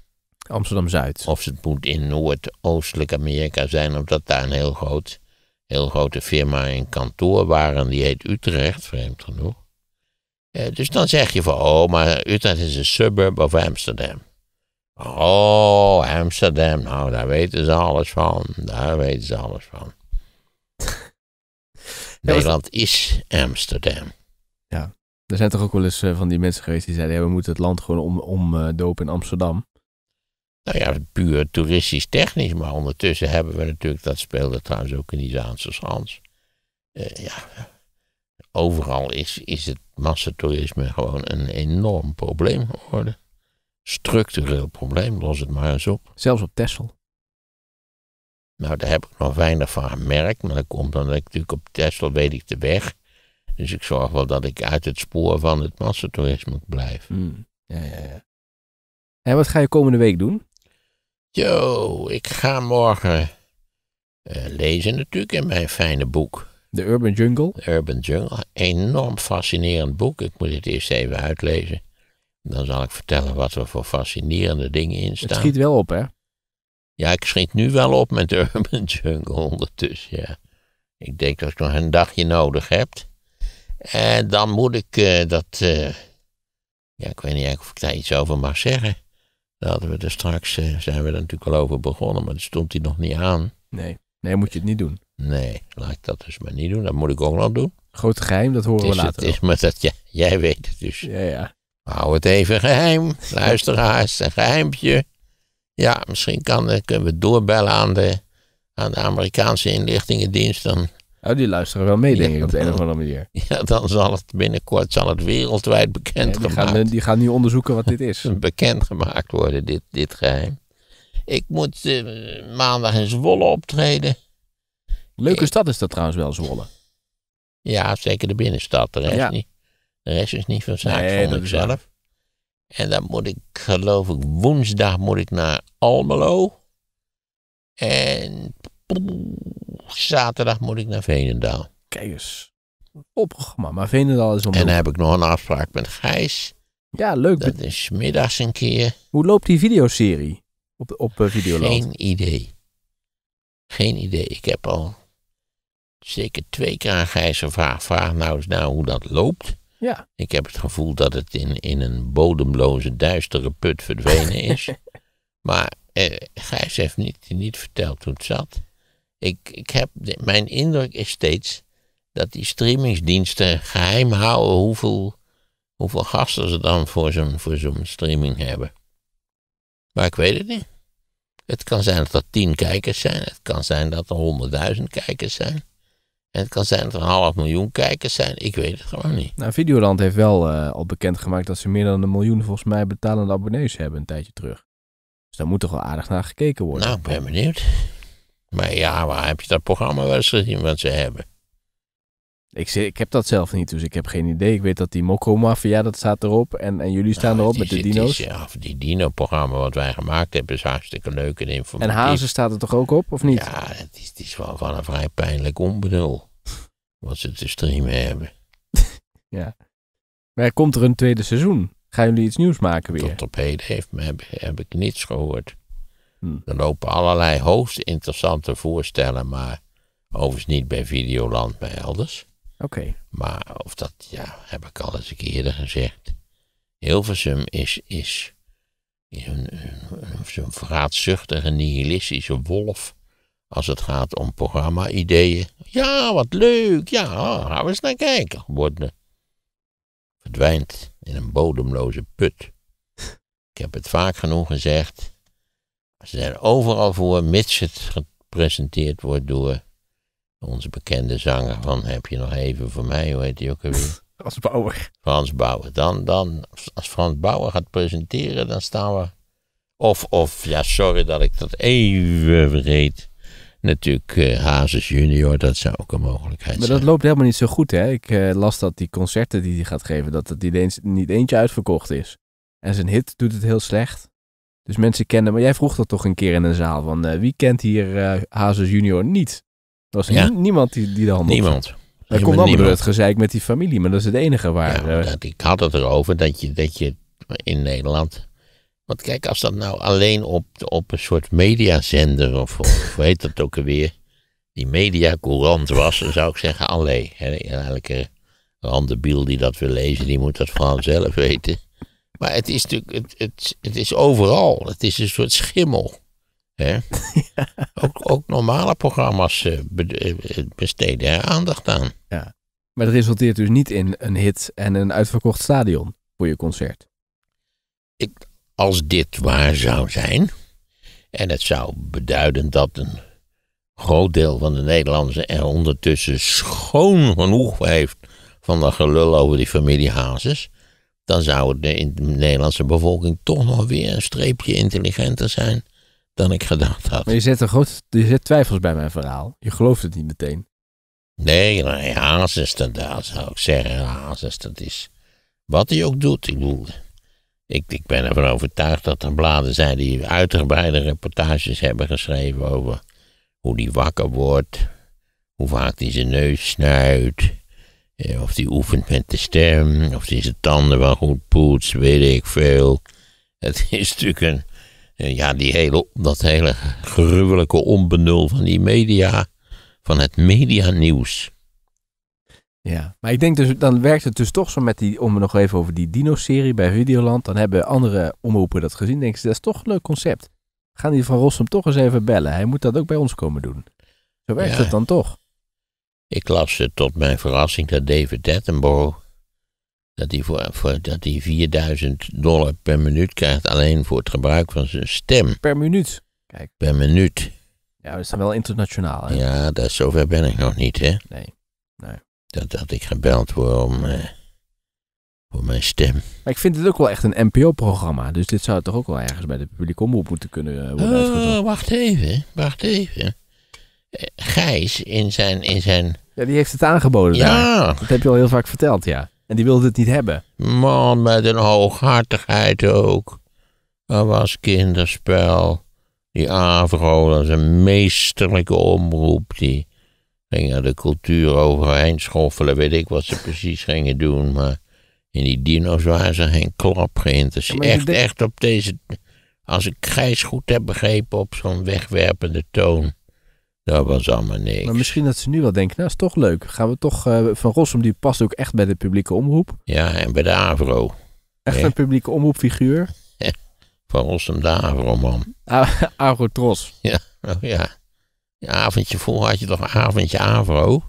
Amsterdam-Zuid. Of het moet in Noordoostelijk Amerika zijn, omdat daar een heel, groot, heel grote firma in kantoor waren. Die heet Utrecht, vreemd genoeg. dus dan zeg je van, oh, maar Utrecht is een suburb of Amsterdam. Oh, Amsterdam, nou daar weten ze alles van. Daar weten ze alles van. Nederland is Amsterdam. Ja, er zijn toch ook wel eens eh, van die mensen geweest die zeiden: we moeten het land gewoon omdopen om, eh, in Amsterdam. Nou ja, puur toeristisch technisch, maar ondertussen hebben we natuurlijk, dat speelde trouwens ook in die Zaanse Schans. Eh, ja, overal is, is het massatoerisme gewoon een enorm probleem geworden. Structureel probleem, los het maar eens op. Zelfs op Texel. Nou, daar heb ik nog weinig van gemerkt, maar dat komt omdat ik natuurlijk op Texel weet ik de weg. Dus ik zorg wel dat ik uit het spoor van het massatoerisme blijf. Hmm. Ja, ja, ja. En wat ga je komende week doen? Yo, ik ga morgen eh, lezen natuurlijk in mijn fijne boek. The Urban Jungle? The Urban Jungle. Enorm fascinerend boek. Ik moet het eerst even uitlezen. Dan zal ik vertellen wat er voor fascinerende dingen in staan. Het schiet wel op, hè? Ja, ik schiet nu wel op met de Urban Jungle ondertussen, ja. Ik denk dat ik nog een dagje nodig heb. En eh, dan moet ik eh, dat... ja, ik weet niet of ik daar iets over mag zeggen. Daar hadden we er straks, eh, zijn we er natuurlijk al over begonnen, maar daar stond hij nog niet aan. Nee, nee, moet je het niet doen. Nee, laat ik dat dus maar niet doen. Dat moet ik ook nog doen. Groot geheim, dat horen we dus later. Het is maar dat jij weet het dus. Ja, ja. Hou het even geheim, luisteraars, een geheimpje. Ja, misschien kan, eh, kunnen we doorbellen aan de, aan de Amerikaanse inlichtingendienst. Dan nou, die luisteren wel mee, denk ja, ik, op de een of andere manier. Ja, dan zal het binnenkort zal het wereldwijd bekend die gemaakt gaan, Die nu onderzoeken wat dit is. bekend gemaakt worden, dit, dit geheim. Ik moet eh, maandag in Zwolle optreden. Leuke stad is dat trouwens wel, Zwolle. Ja, zeker de binnenstad. De rest, niet, de rest is niet van zaak, nee, vond ik zelf. En dan moet ik, geloof ik, woensdag moet ik naar Almelo. En zaterdag moet ik naar Veenendaal. Kijk eens. Op maar Veenendaal is om. En dan heb ik nog een afspraak met Gijs. Ja, leuk. Dat is middags een keer. Hoe loopt die videoserie op, op uh, Videoland? Geen idee. Geen idee. Ik heb al zeker twee keer aan Gijs gevraagd. Vraag nou eens naar nou hoe dat loopt. Ja. Ik heb het gevoel dat het in, in een bodemloze, duistere put verdwenen is. maar eh, Gijs heeft niet, niet verteld hoe het zat. Ik, ik heb, mijn indruk is steeds dat die streamingsdiensten geheim houden hoeveel, hoeveel gasten ze dan voor zo'n, voor zo'n streaming hebben. Maar ik weet het niet. Het kan zijn dat er tien kijkers zijn, het kan zijn dat er honderdduizend kijkers zijn. En het kan zijn dat er een half miljoen kijkers zijn. Ik weet het gewoon niet. Nou, Videoland heeft wel uh, al bekendgemaakt dat ze meer dan een miljoen volgens mij betalende abonnees hebben een tijdje terug. Dus daar moet toch wel aardig naar gekeken worden. Nou, ik ben benieuwd. Maar ja, waar heb je dat programma wel eens gezien wat ze hebben? Ik, ik heb dat zelf niet, dus ik heb geen idee. Ik weet dat die Mokko Mafia, dat staat erop. En, en jullie staan nou, erop met de dino's. ja, die dino-programma wat wij gemaakt hebben is hartstikke leuk en informatief. En Hazen staat er toch ook op, of niet? Ja, het is, het is wel van een vrij pijnlijk onbenul. wat ze te streamen hebben. ja. Maar komt er een tweede seizoen? Gaan jullie iets nieuws maken weer? Tot op heden heeft, heb, heb ik niets gehoord. Hmm. Er lopen allerlei hoogst interessante voorstellen, maar overigens niet bij Videoland, maar elders. Oké. Maar of dat, ja, heb ik al eens een keer eerder gezegd. Hilversum is, is, is een, een, een vraatzuchtige, nihilistische wolf als het gaat om programma-ideeën. Ja, wat leuk, ja, gaan we eens naar kijken. Wordt verdwijnt in een bodemloze put. Ik heb het vaak genoeg gezegd. Ze zijn overal voor, mits het gepresenteerd wordt door onze bekende zanger van heb je nog even voor mij, hoe heet die ook alweer? Frans Bauer. Frans Bauer. Dan, dan, als Frans Bauer gaat presenteren, dan staan we... Of, of ja, sorry dat ik dat even vergeet. Natuurlijk uh, Hazes junior, dat zou ook een mogelijkheid zijn. Maar dat loopt helemaal niet zo goed, hè? Ik eh, las dat die concerten die hij gaat geven, dat het eens, niet eentje uitverkocht is. En zijn hit doet het heel slecht. Dus mensen kennen, maar jij vroeg dat toch een keer in een zaal van eh, wie kent hier uh, Hazes junior niet? Er was niemand die, die de handen. Niemand. Er komt dan door het gezeik met die familie, maar dat is het enige waar. Eh, ik had het erover dat je, dat je in Nederland. Want kijk, als dat nou alleen op, op een soort mediazender of, hoe heet dat ook alweer, die mediacourant was, dan zou ik zeggen: alleen. elke randebiel die dat wil lezen, die moet dat vooral zelf weten. Maar het is natuurlijk, het, het, het is overal. Het is een soort schimmel. Hè? Ook, ook normale programma's eh, eh, besteden er aandacht aan. Ja. Maar dat resulteert dus niet in een hit en een uitverkocht stadion voor je concert. Ik, als dit waar zou zijn, en het zou beduiden dat een groot deel van de Nederlanders er ondertussen schoon genoeg heeft van dat gelul over die familie Hazes, dan zou de, Nederlandse bevolking toch nog weer een streepje intelligenter zijn dan ik gedacht had. Maar je zet, een groot, je zet twijfels bij mijn verhaal. Je gelooft het niet meteen. Nee, nee Hazes, dat, zou ik zeggen. Hazes, dat is wat hij ook doet. Ik bedoel, ik, ik ben ervan overtuigd dat er bladen zijn die uitgebreide reportages hebben geschreven over hoe die wakker wordt, hoe vaak hij zijn neus snuit, eh, of die oefent met de stem, of die zijn tanden wel goed poets, weet ik veel. Het is natuurlijk een, eh, ja, die hele, dat hele gruwelijke onbenul van die media, van het medianieuws. Ja, maar ik denk dus, dan werkt het dus toch zo met die, om nog even over die dino-serie bij Videoland, dan hebben andere omroepen dat gezien, denken ze, dat is toch een leuk concept. Gaan die Van Rossum toch eens even bellen, hij moet dat ook bij ons komen doen. Zo werkt het dan toch. Ik las eh, tot mijn verrassing dat David Attenborough, dat hij, voor, 4000 dollar per minuut krijgt alleen voor het gebruik van zijn stem. Per minuut? Kijk. Per minuut. Ja, dat is dan wel internationaal. Hè? Ja, dat, zover ben ik nog niet, hè? Nee. nee. Dat, dat ik gebeld word om, eh, voor mijn stem. Maar ik vind het ook wel echt een NPO-programma. Dus dit zou toch ook wel ergens bij de publieke omroep moeten kunnen eh, worden uh, Wacht even, wacht even. Gijs in zijn, in zijn... Ja, die heeft het aangeboden ja. daar. Dat heb je al heel vaak verteld, ja. En die wilde het niet hebben. Man, met een hooghartigheid ook. Dat was kinderspel. Die Avro, dat is een meesterlijke omroep. Die gingen de cultuur overheen schoffelen. Weet ik wat ze precies gingen doen. Maar in die dino's waren ze geen klap geïnteresseerd. Dus echt, echt op deze... Als ik Gijs goed heb begrepen, op zo'n wegwerpende toon. Dat nou, was allemaal niks. Maar misschien dat ze nu wel denken, nou is toch leuk. Gaan we toch, eh, Van Rossum die past ook echt bij de publieke omroep. Ja, en bij de AVRO. Echt een publieke omroepfiguur. Van Rossum de AVRO man. AVRO Tros. Ja, oh ja. ja. Avondje voor had je toch avondje AVRO.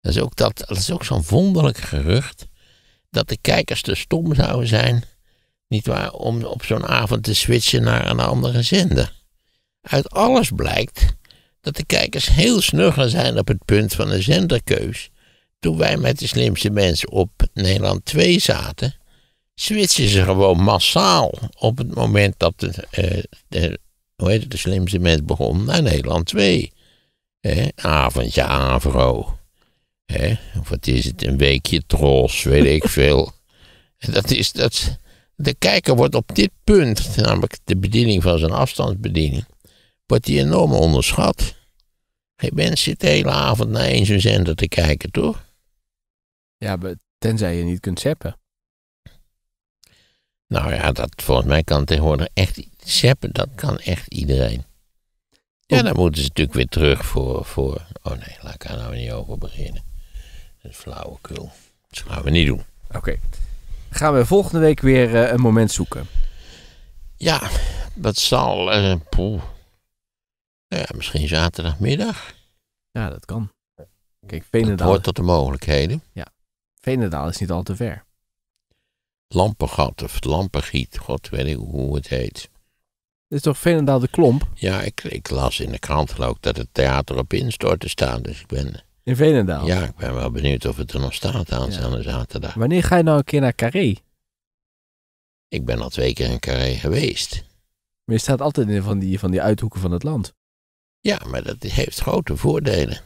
Dat is ook, dat, dat is ook zo'n wonderlijk gerucht. Dat de kijkers te stom zouden zijn. Niet waar, om op zo'n avond te switchen naar een andere zender. Uit alles blijkt dat de kijkers heel snugger zijn op het punt van de zenderkeus. Toen wij met de slimste mensen op Nederland 2 zaten, switchen ze gewoon massaal op het moment dat de, eh, de hoe heet het, de slimste mens begon naar Nederland 2. avondje Avro. of wat is het, een weekje trots, weet ik veel. Dat is, dat, de kijker wordt op dit punt, namelijk de bediening van zijn afstandsbediening, wordt die enorm onderschat. Geen mens zit de hele avond naar eens een zender te kijken, toch? Ja, tenzij je niet kunt zeppen. Nou ja, dat, volgens mij kan tegenwoordig echt zeppen. dat kan echt iedereen. Ja, dan moeten ze natuurlijk weer terug voor, voor... Oh nee, laat ik daar nou niet over beginnen. Dat is flauwekul. Dat gaan we niet doen. Oké. Gaan we volgende week weer eh, een moment zoeken? Ja, dat zal... Uh, nou ja, misschien zaterdagmiddag. Ja, dat kan. Kijk, Veenendaal. hoort tot de mogelijkheden. Ja. Veenendaal is niet al te ver. Lampengat of Lampengiet, god weet ik hoe het heet. Dit is toch Veenendaal de Klomp? Ja, ik, ik las in de krant ook dat het theater op instorten te dus ik ben... In Veenendaal? Ja, ik ben wel benieuwd of het er nog staat aanstaande zaterdag. Wanneer ga je nou een keer naar Carré? Ik ben al twee keer in Carré geweest. Maar je staat altijd in van die, van die uithoeken van het land. Ja, maar dat heeft grote voordelen.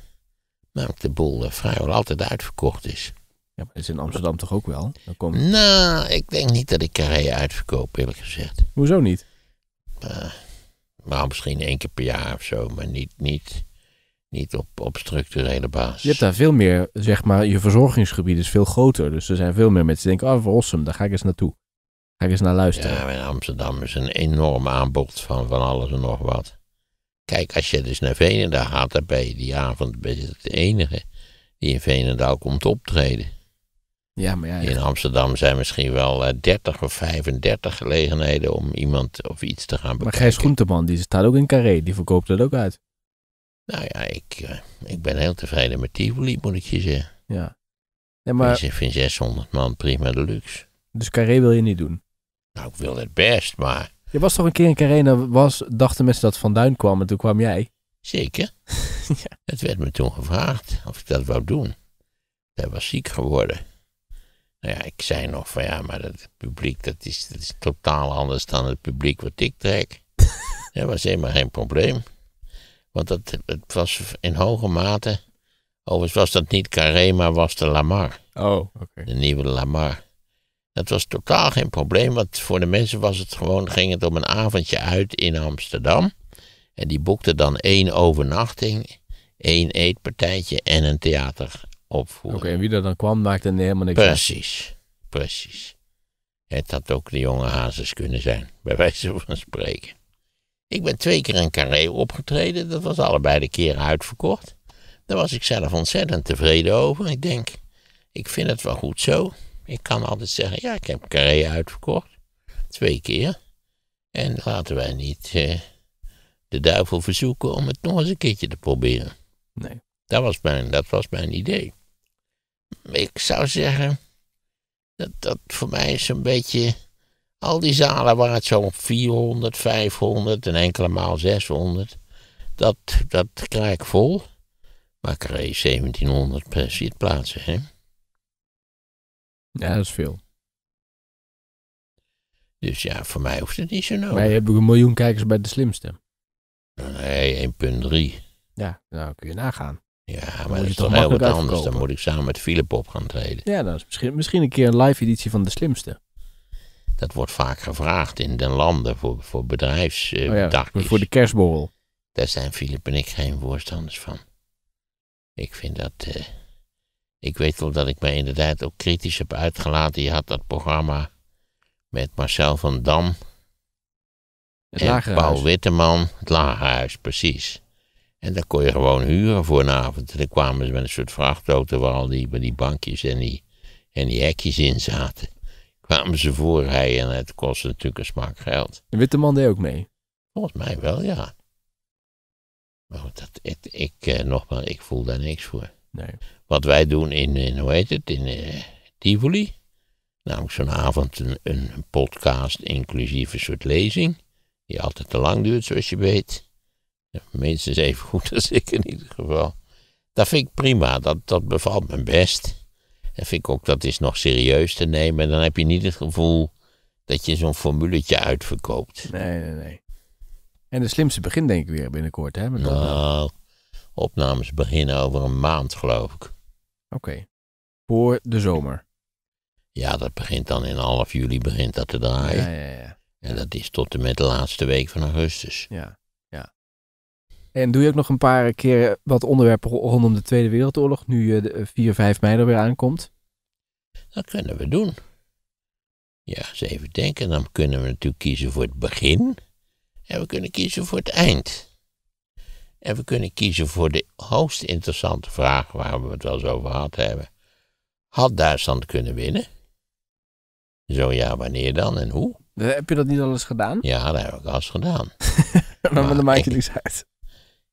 Namelijk de boel eh, vrijwel altijd uitverkocht is. Ja, maar is in Amsterdam toch ook wel? Nou, ik denk niet dat ik Carré uitverkoop, eerlijk gezegd. Hoezo niet? Uh, eh, maar nou, misschien één keer per jaar of zo, maar niet, niet, niet op, op structurele basis. Je hebt daar veel meer, zeg maar, je verzorgingsgebied is veel groter. Dus er zijn veel meer mensen die denken, oh, awesome, daar ga ik eens naartoe. Ga ik eens naar luisteren. Ja, in Amsterdam is een enorm aanbod van van alles en nog wat. Kijk, als je dus naar Venenda gaat, dan ben je die avond de enige die in Veenendaal komt optreden. Ja, maar ja, In Amsterdam zijn misschien wel uh, eh, 30 of 35 gelegenheden om iemand of iets te gaan bekijken. Maar Gijs Groenteman, die staat ook in Carré, die verkoopt dat ook uit. Nou ja, ik, eh, ik ben heel tevreden met Tivoli, moet ik je zeggen. Ja. ja maar... Ik vind 600 man prima deluxe. Dus Carré wil je niet doen? Nou, ik wil het best, maar je was toch een keer in Carena, was, dachten mensen dat Van Duin kwam en toen kwam jij? Zeker. ja. Het werd me toen gevraagd of ik dat wou doen. Hij was ziek geworden. Nou ja, ik zei nog van ja, maar het publiek dat is, totaal anders dan het publiek wat ik trek. dat was helemaal geen probleem. Want dat, het was in hoge mate. Overigens was dat niet Carré, maar was de Lamar. Oh, oké. De nieuwe Lamar. Dat was totaal geen probleem, want voor de mensen was het gewoon, ging het om een avondje uit in Amsterdam. En die boekte dan één overnachting, één eetpartijtje en een theateropvoering. Oké, en wie er dan kwam maakte helemaal niks Precies, precies. Het had ook de jonge hazes kunnen zijn, bij wijze van spreken. Ik ben twee keer in Carré opgetreden, dat was allebei de keren uitverkocht. Daar was ik zelf ontzettend tevreden over. Ik denk, ik vind het wel goed zo. Ik kan altijd zeggen, ja, ik heb Carré uitverkocht. Twee keer. En laten wij niet eh, de duivel verzoeken om het nog eens een keertje te proberen. Nee. Dat was mijn, dat was mijn idee. Ik zou zeggen, dat, dat voor mij is een beetje... Al die zalen waar het zo'n 400, 500 en enkele maal 600. Dat, dat krijg ik vol. Maar ik 1700 per zitplaatsen, hè. Ja, dat is veel. Dus ja, voor mij hoeft het niet zo nodig. Wij hebben een miljoen kijkers bij de slimste. Nee, 1,3. Ja, nou kun je nagaan. Ja, maar dat is toch heel wat anders. Dan moet ik samen met Philip op gaan treden. Ja, dan is misschien, misschien een keer een live editie van de slimste. Dat wordt vaak gevraagd in den landen voor, voor oh ja, voor de kerstborrel. Daar zijn Philip en ik geen voorstanders van. Ik vind dat... Eh, ik weet wel dat ik mij inderdaad ook kritisch heb uitgelaten. Je had dat programma met Marcel van Dam. Het en Paul Witteman, het Lagerhuis, precies. En daar kon je gewoon huren voor een avond. En dan kwamen ze met een soort vrachtauto waar al die, die bankjes en die, en die hekjes in zaten. Kwamen ze voor rijden en het kostte natuurlijk een smak geld. De Witteman deed ook mee? Volgens mij wel, ja. Maar dat, ik, eh, nogmaals, ik voel daar niks voor. Nee wat wij doen in, in hoe heet het, in eh, Tivoli. Namelijk zo'n avond een, een, podcast, inclusief een soort lezing. Die altijd te lang duurt, zoals je weet. Minstens even goed als ik in ieder geval. Dat vind ik prima, dat, dat bevalt me best. En vind ik ook, dat is nog serieus te nemen. En dan heb je niet het gevoel dat je zo'n formuletje uitverkoopt. Nee, nee, nee. En de slimste begin denk ik weer binnenkort, hè? Met nou, eh, opnames beginnen over een maand, geloof ik. Oké. Voor de zomer. Ja, dat begint dan in half juli begint dat te draaien. Ja, ja, ja. En dat is tot en met de laatste week van augustus. Ja, ja. En doe je ook nog een paar keer wat onderwerpen rondom de Tweede Wereldoorlog, nu eh, de 4, eh, 5 mei er weer aankomt? Dat kunnen we doen. Ja, eens even denken. Dan kunnen we natuurlijk kiezen voor het begin. En we kunnen kiezen voor het eind. En we kunnen kiezen voor de hoogst interessante vraag waar we het wel zo over gehad hebben. Had Duitsland kunnen winnen? Zo ja, wanneer dan en hoe? Eh, heb je dat niet al eens gedaan? Ja, dat heb ik alles gedaan. maar, dan maak je niks uit.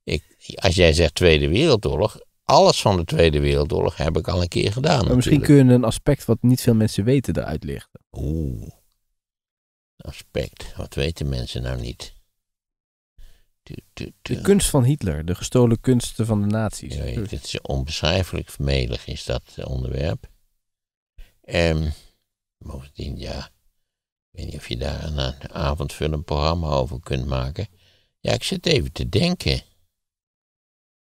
Ik, als jij zegt Tweede Wereldoorlog, alles van de Tweede Wereldoorlog heb ik al een keer gedaan. misschien kun je een aspect wat niet veel mensen weten eruit lichten. Oeh, aspect. Wat weten mensen nou niet? De kunst van Hitler, de gestolen kunsten van de nazi's. Ja, het is onbeschrijfelijk vermelig, is dat eh, onderwerp. En ehm, bovendien, ja, ik weet niet of je daar een avondfilmprogramma over kunt maken. Ja, ik zit even te denken.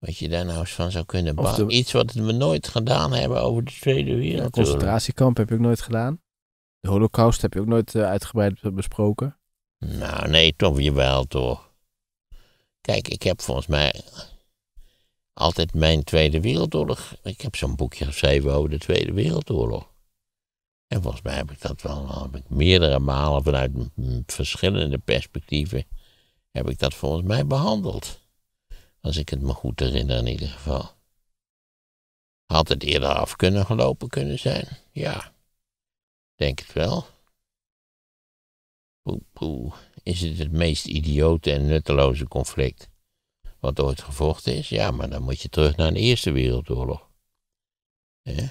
Wat je daar nou eens van zou kunnen bouwen. Iets wat we nooit gedaan hebben over de Tweede Wereldoorlog. Ja, concentratiekamp heb ik nooit gedaan. De holocaust heb je ook nooit eh, uitgebreid besproken. Nou, nee, toch wel toch. Kijk, ik heb volgens mij altijd mijn Tweede Wereldoorlog. Ik heb zo'n boekje geschreven over de Tweede Wereldoorlog. En volgens mij heb ik dat wel heb ik meerdere malen vanuit verschillende perspectieven heb ik dat volgens mij behandeld. Als ik het me goed herinner in ieder geval. Had het eerder af kunnen gelopen kunnen zijn? Ja. Denk het wel. Poe, poe is het het meest idiote en nutteloze conflict wat ooit gevochten is. Ja, maar dan moet je terug naar de Eerste Wereldoorlog. Hè?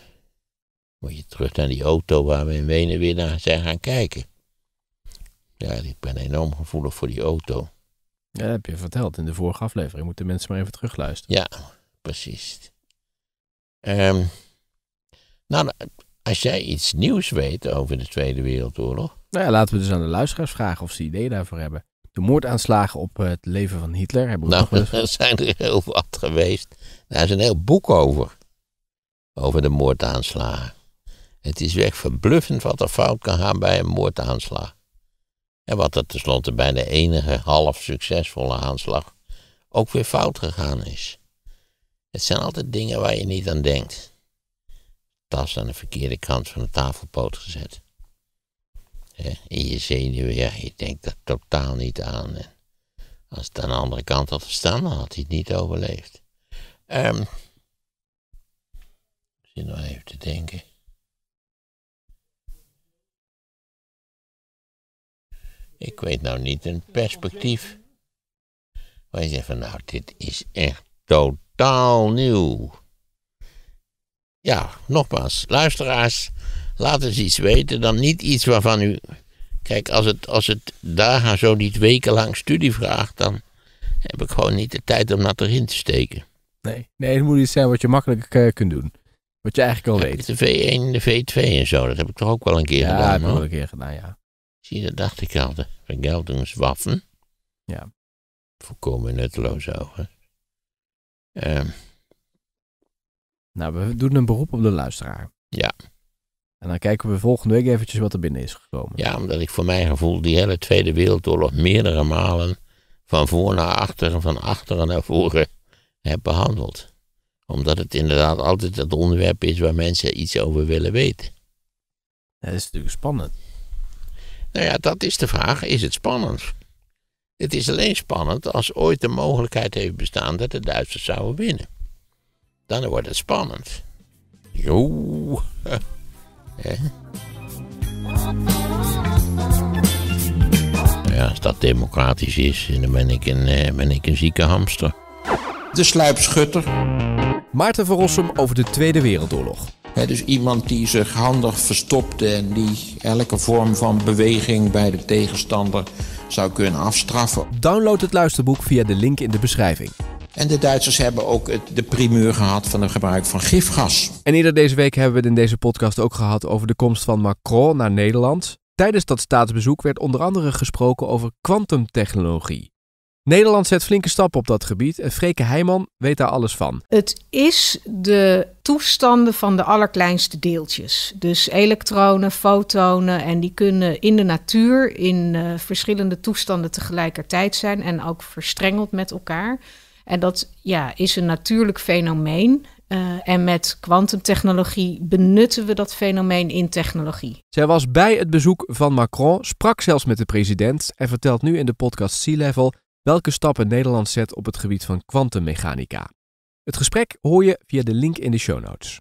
Moet je terug naar die auto waar we in Wenen weer naar zijn gaan kijken. Ja, ik ben enorm gevoelig voor die auto. Ja, dat heb je verteld in de vorige aflevering. Moeten mensen maar even terugluisteren. Ja, precies. Ehm, nou, als jij iets nieuws weet over de Tweede Wereldoorlog, nou ja, laten we dus aan de luisteraars vragen of ze ideeën daarvoor hebben. De moordaanslagen op eh, het leven van Hitler hebben we nou, nog wel zijn er heel wat geweest. Daar is een heel boek over. Over de moordaanslagen. Het is echt verbluffend wat er fout kan gaan bij een moordaanslag. En wat er tenslotte bij de enige half succesvolle aanslag ook weer fout gegaan is. Het zijn altijd dingen waar je niet aan denkt. Tas aan de verkeerde kant van de tafelpoot gezet in je zenuwen. Ja, je denkt er totaal niet aan. En als het aan de andere kant had gestaan, dan had hij het niet overleefd. Um, ik zit nog even te denken. Ik weet nou niet een perspectief. Waar je zegt van nou, dit is echt totaal nieuw. Ja, nogmaals, luisteraars laat eens iets weten. Dan niet iets waarvan u. Kijk, als het, als het dagen zo niet wekenlang studie vraagt, dan heb ik gewoon niet de tijd om dat erin te steken. Nee, nee het moet iets zijn wat je makkelijk eh, kunt doen. Wat je eigenlijk al weet. De V1, de V2 en zo, dat heb ik toch ook wel een keer ja, gedaan. Ja, heb ik wel een keer gedaan, ja. Zie, dat dacht ik al, Van geldingswaffen. Ja. Volkomen nutteloos over. Ehm, nou, we doen een beroep op de luisteraar. Ja. En dan kijken we volgende week eventjes wat er binnen is gekomen. Ja, omdat ik voor mijn gevoel die hele Tweede Wereldoorlog meerdere malen van voor naar achter en van achteren naar voren heb behandeld. Omdat het inderdaad altijd het onderwerp is waar mensen iets over willen weten. Dat is natuurlijk spannend. Nou ja, dat is de vraag. Is het spannend? Het is alleen spannend als ooit de mogelijkheid heeft bestaan dat de Duitsers zouden winnen. Dan wordt het spannend. Joe. Ja, als dat democratisch is, dan ben ik een, eh, ben zieke hamster. De sluipschutter. Maarten van over de Tweede Wereldoorlog. dus iemand die zich handig verstopte en die elke vorm van beweging bij de tegenstander zou kunnen afstraffen. Download het luisterboek via de link in de beschrijving. En de Duitsers hebben ook de primeur gehad van het gebruik van gifgas. En eerder deze week hebben we het in deze podcast ook gehad over de komst van Macron naar Nederland. Tijdens dat staatsbezoek werd onder andere gesproken over kwantumtechnologie. Nederland zet flinke stappen op dat gebied en Freke Heijman weet daar alles van. Het is de toestanden van de allerkleinste deeltjes. Dus elektronen, fotonen en die kunnen in de natuur in eh, verschillende toestanden tegelijkertijd zijn en ook verstrengeld met elkaar. En dat ja, is een natuurlijk fenomeen. Eh, en met kwantumtechnologie benutten we dat fenomeen in technologie. Zij was bij het bezoek van Macron, sprak zelfs met de president en vertelt nu in de podcast Sea level welke stappen Nederland zet op het gebied van kwantummechanica. Het gesprek hoor je via de link in de show notes.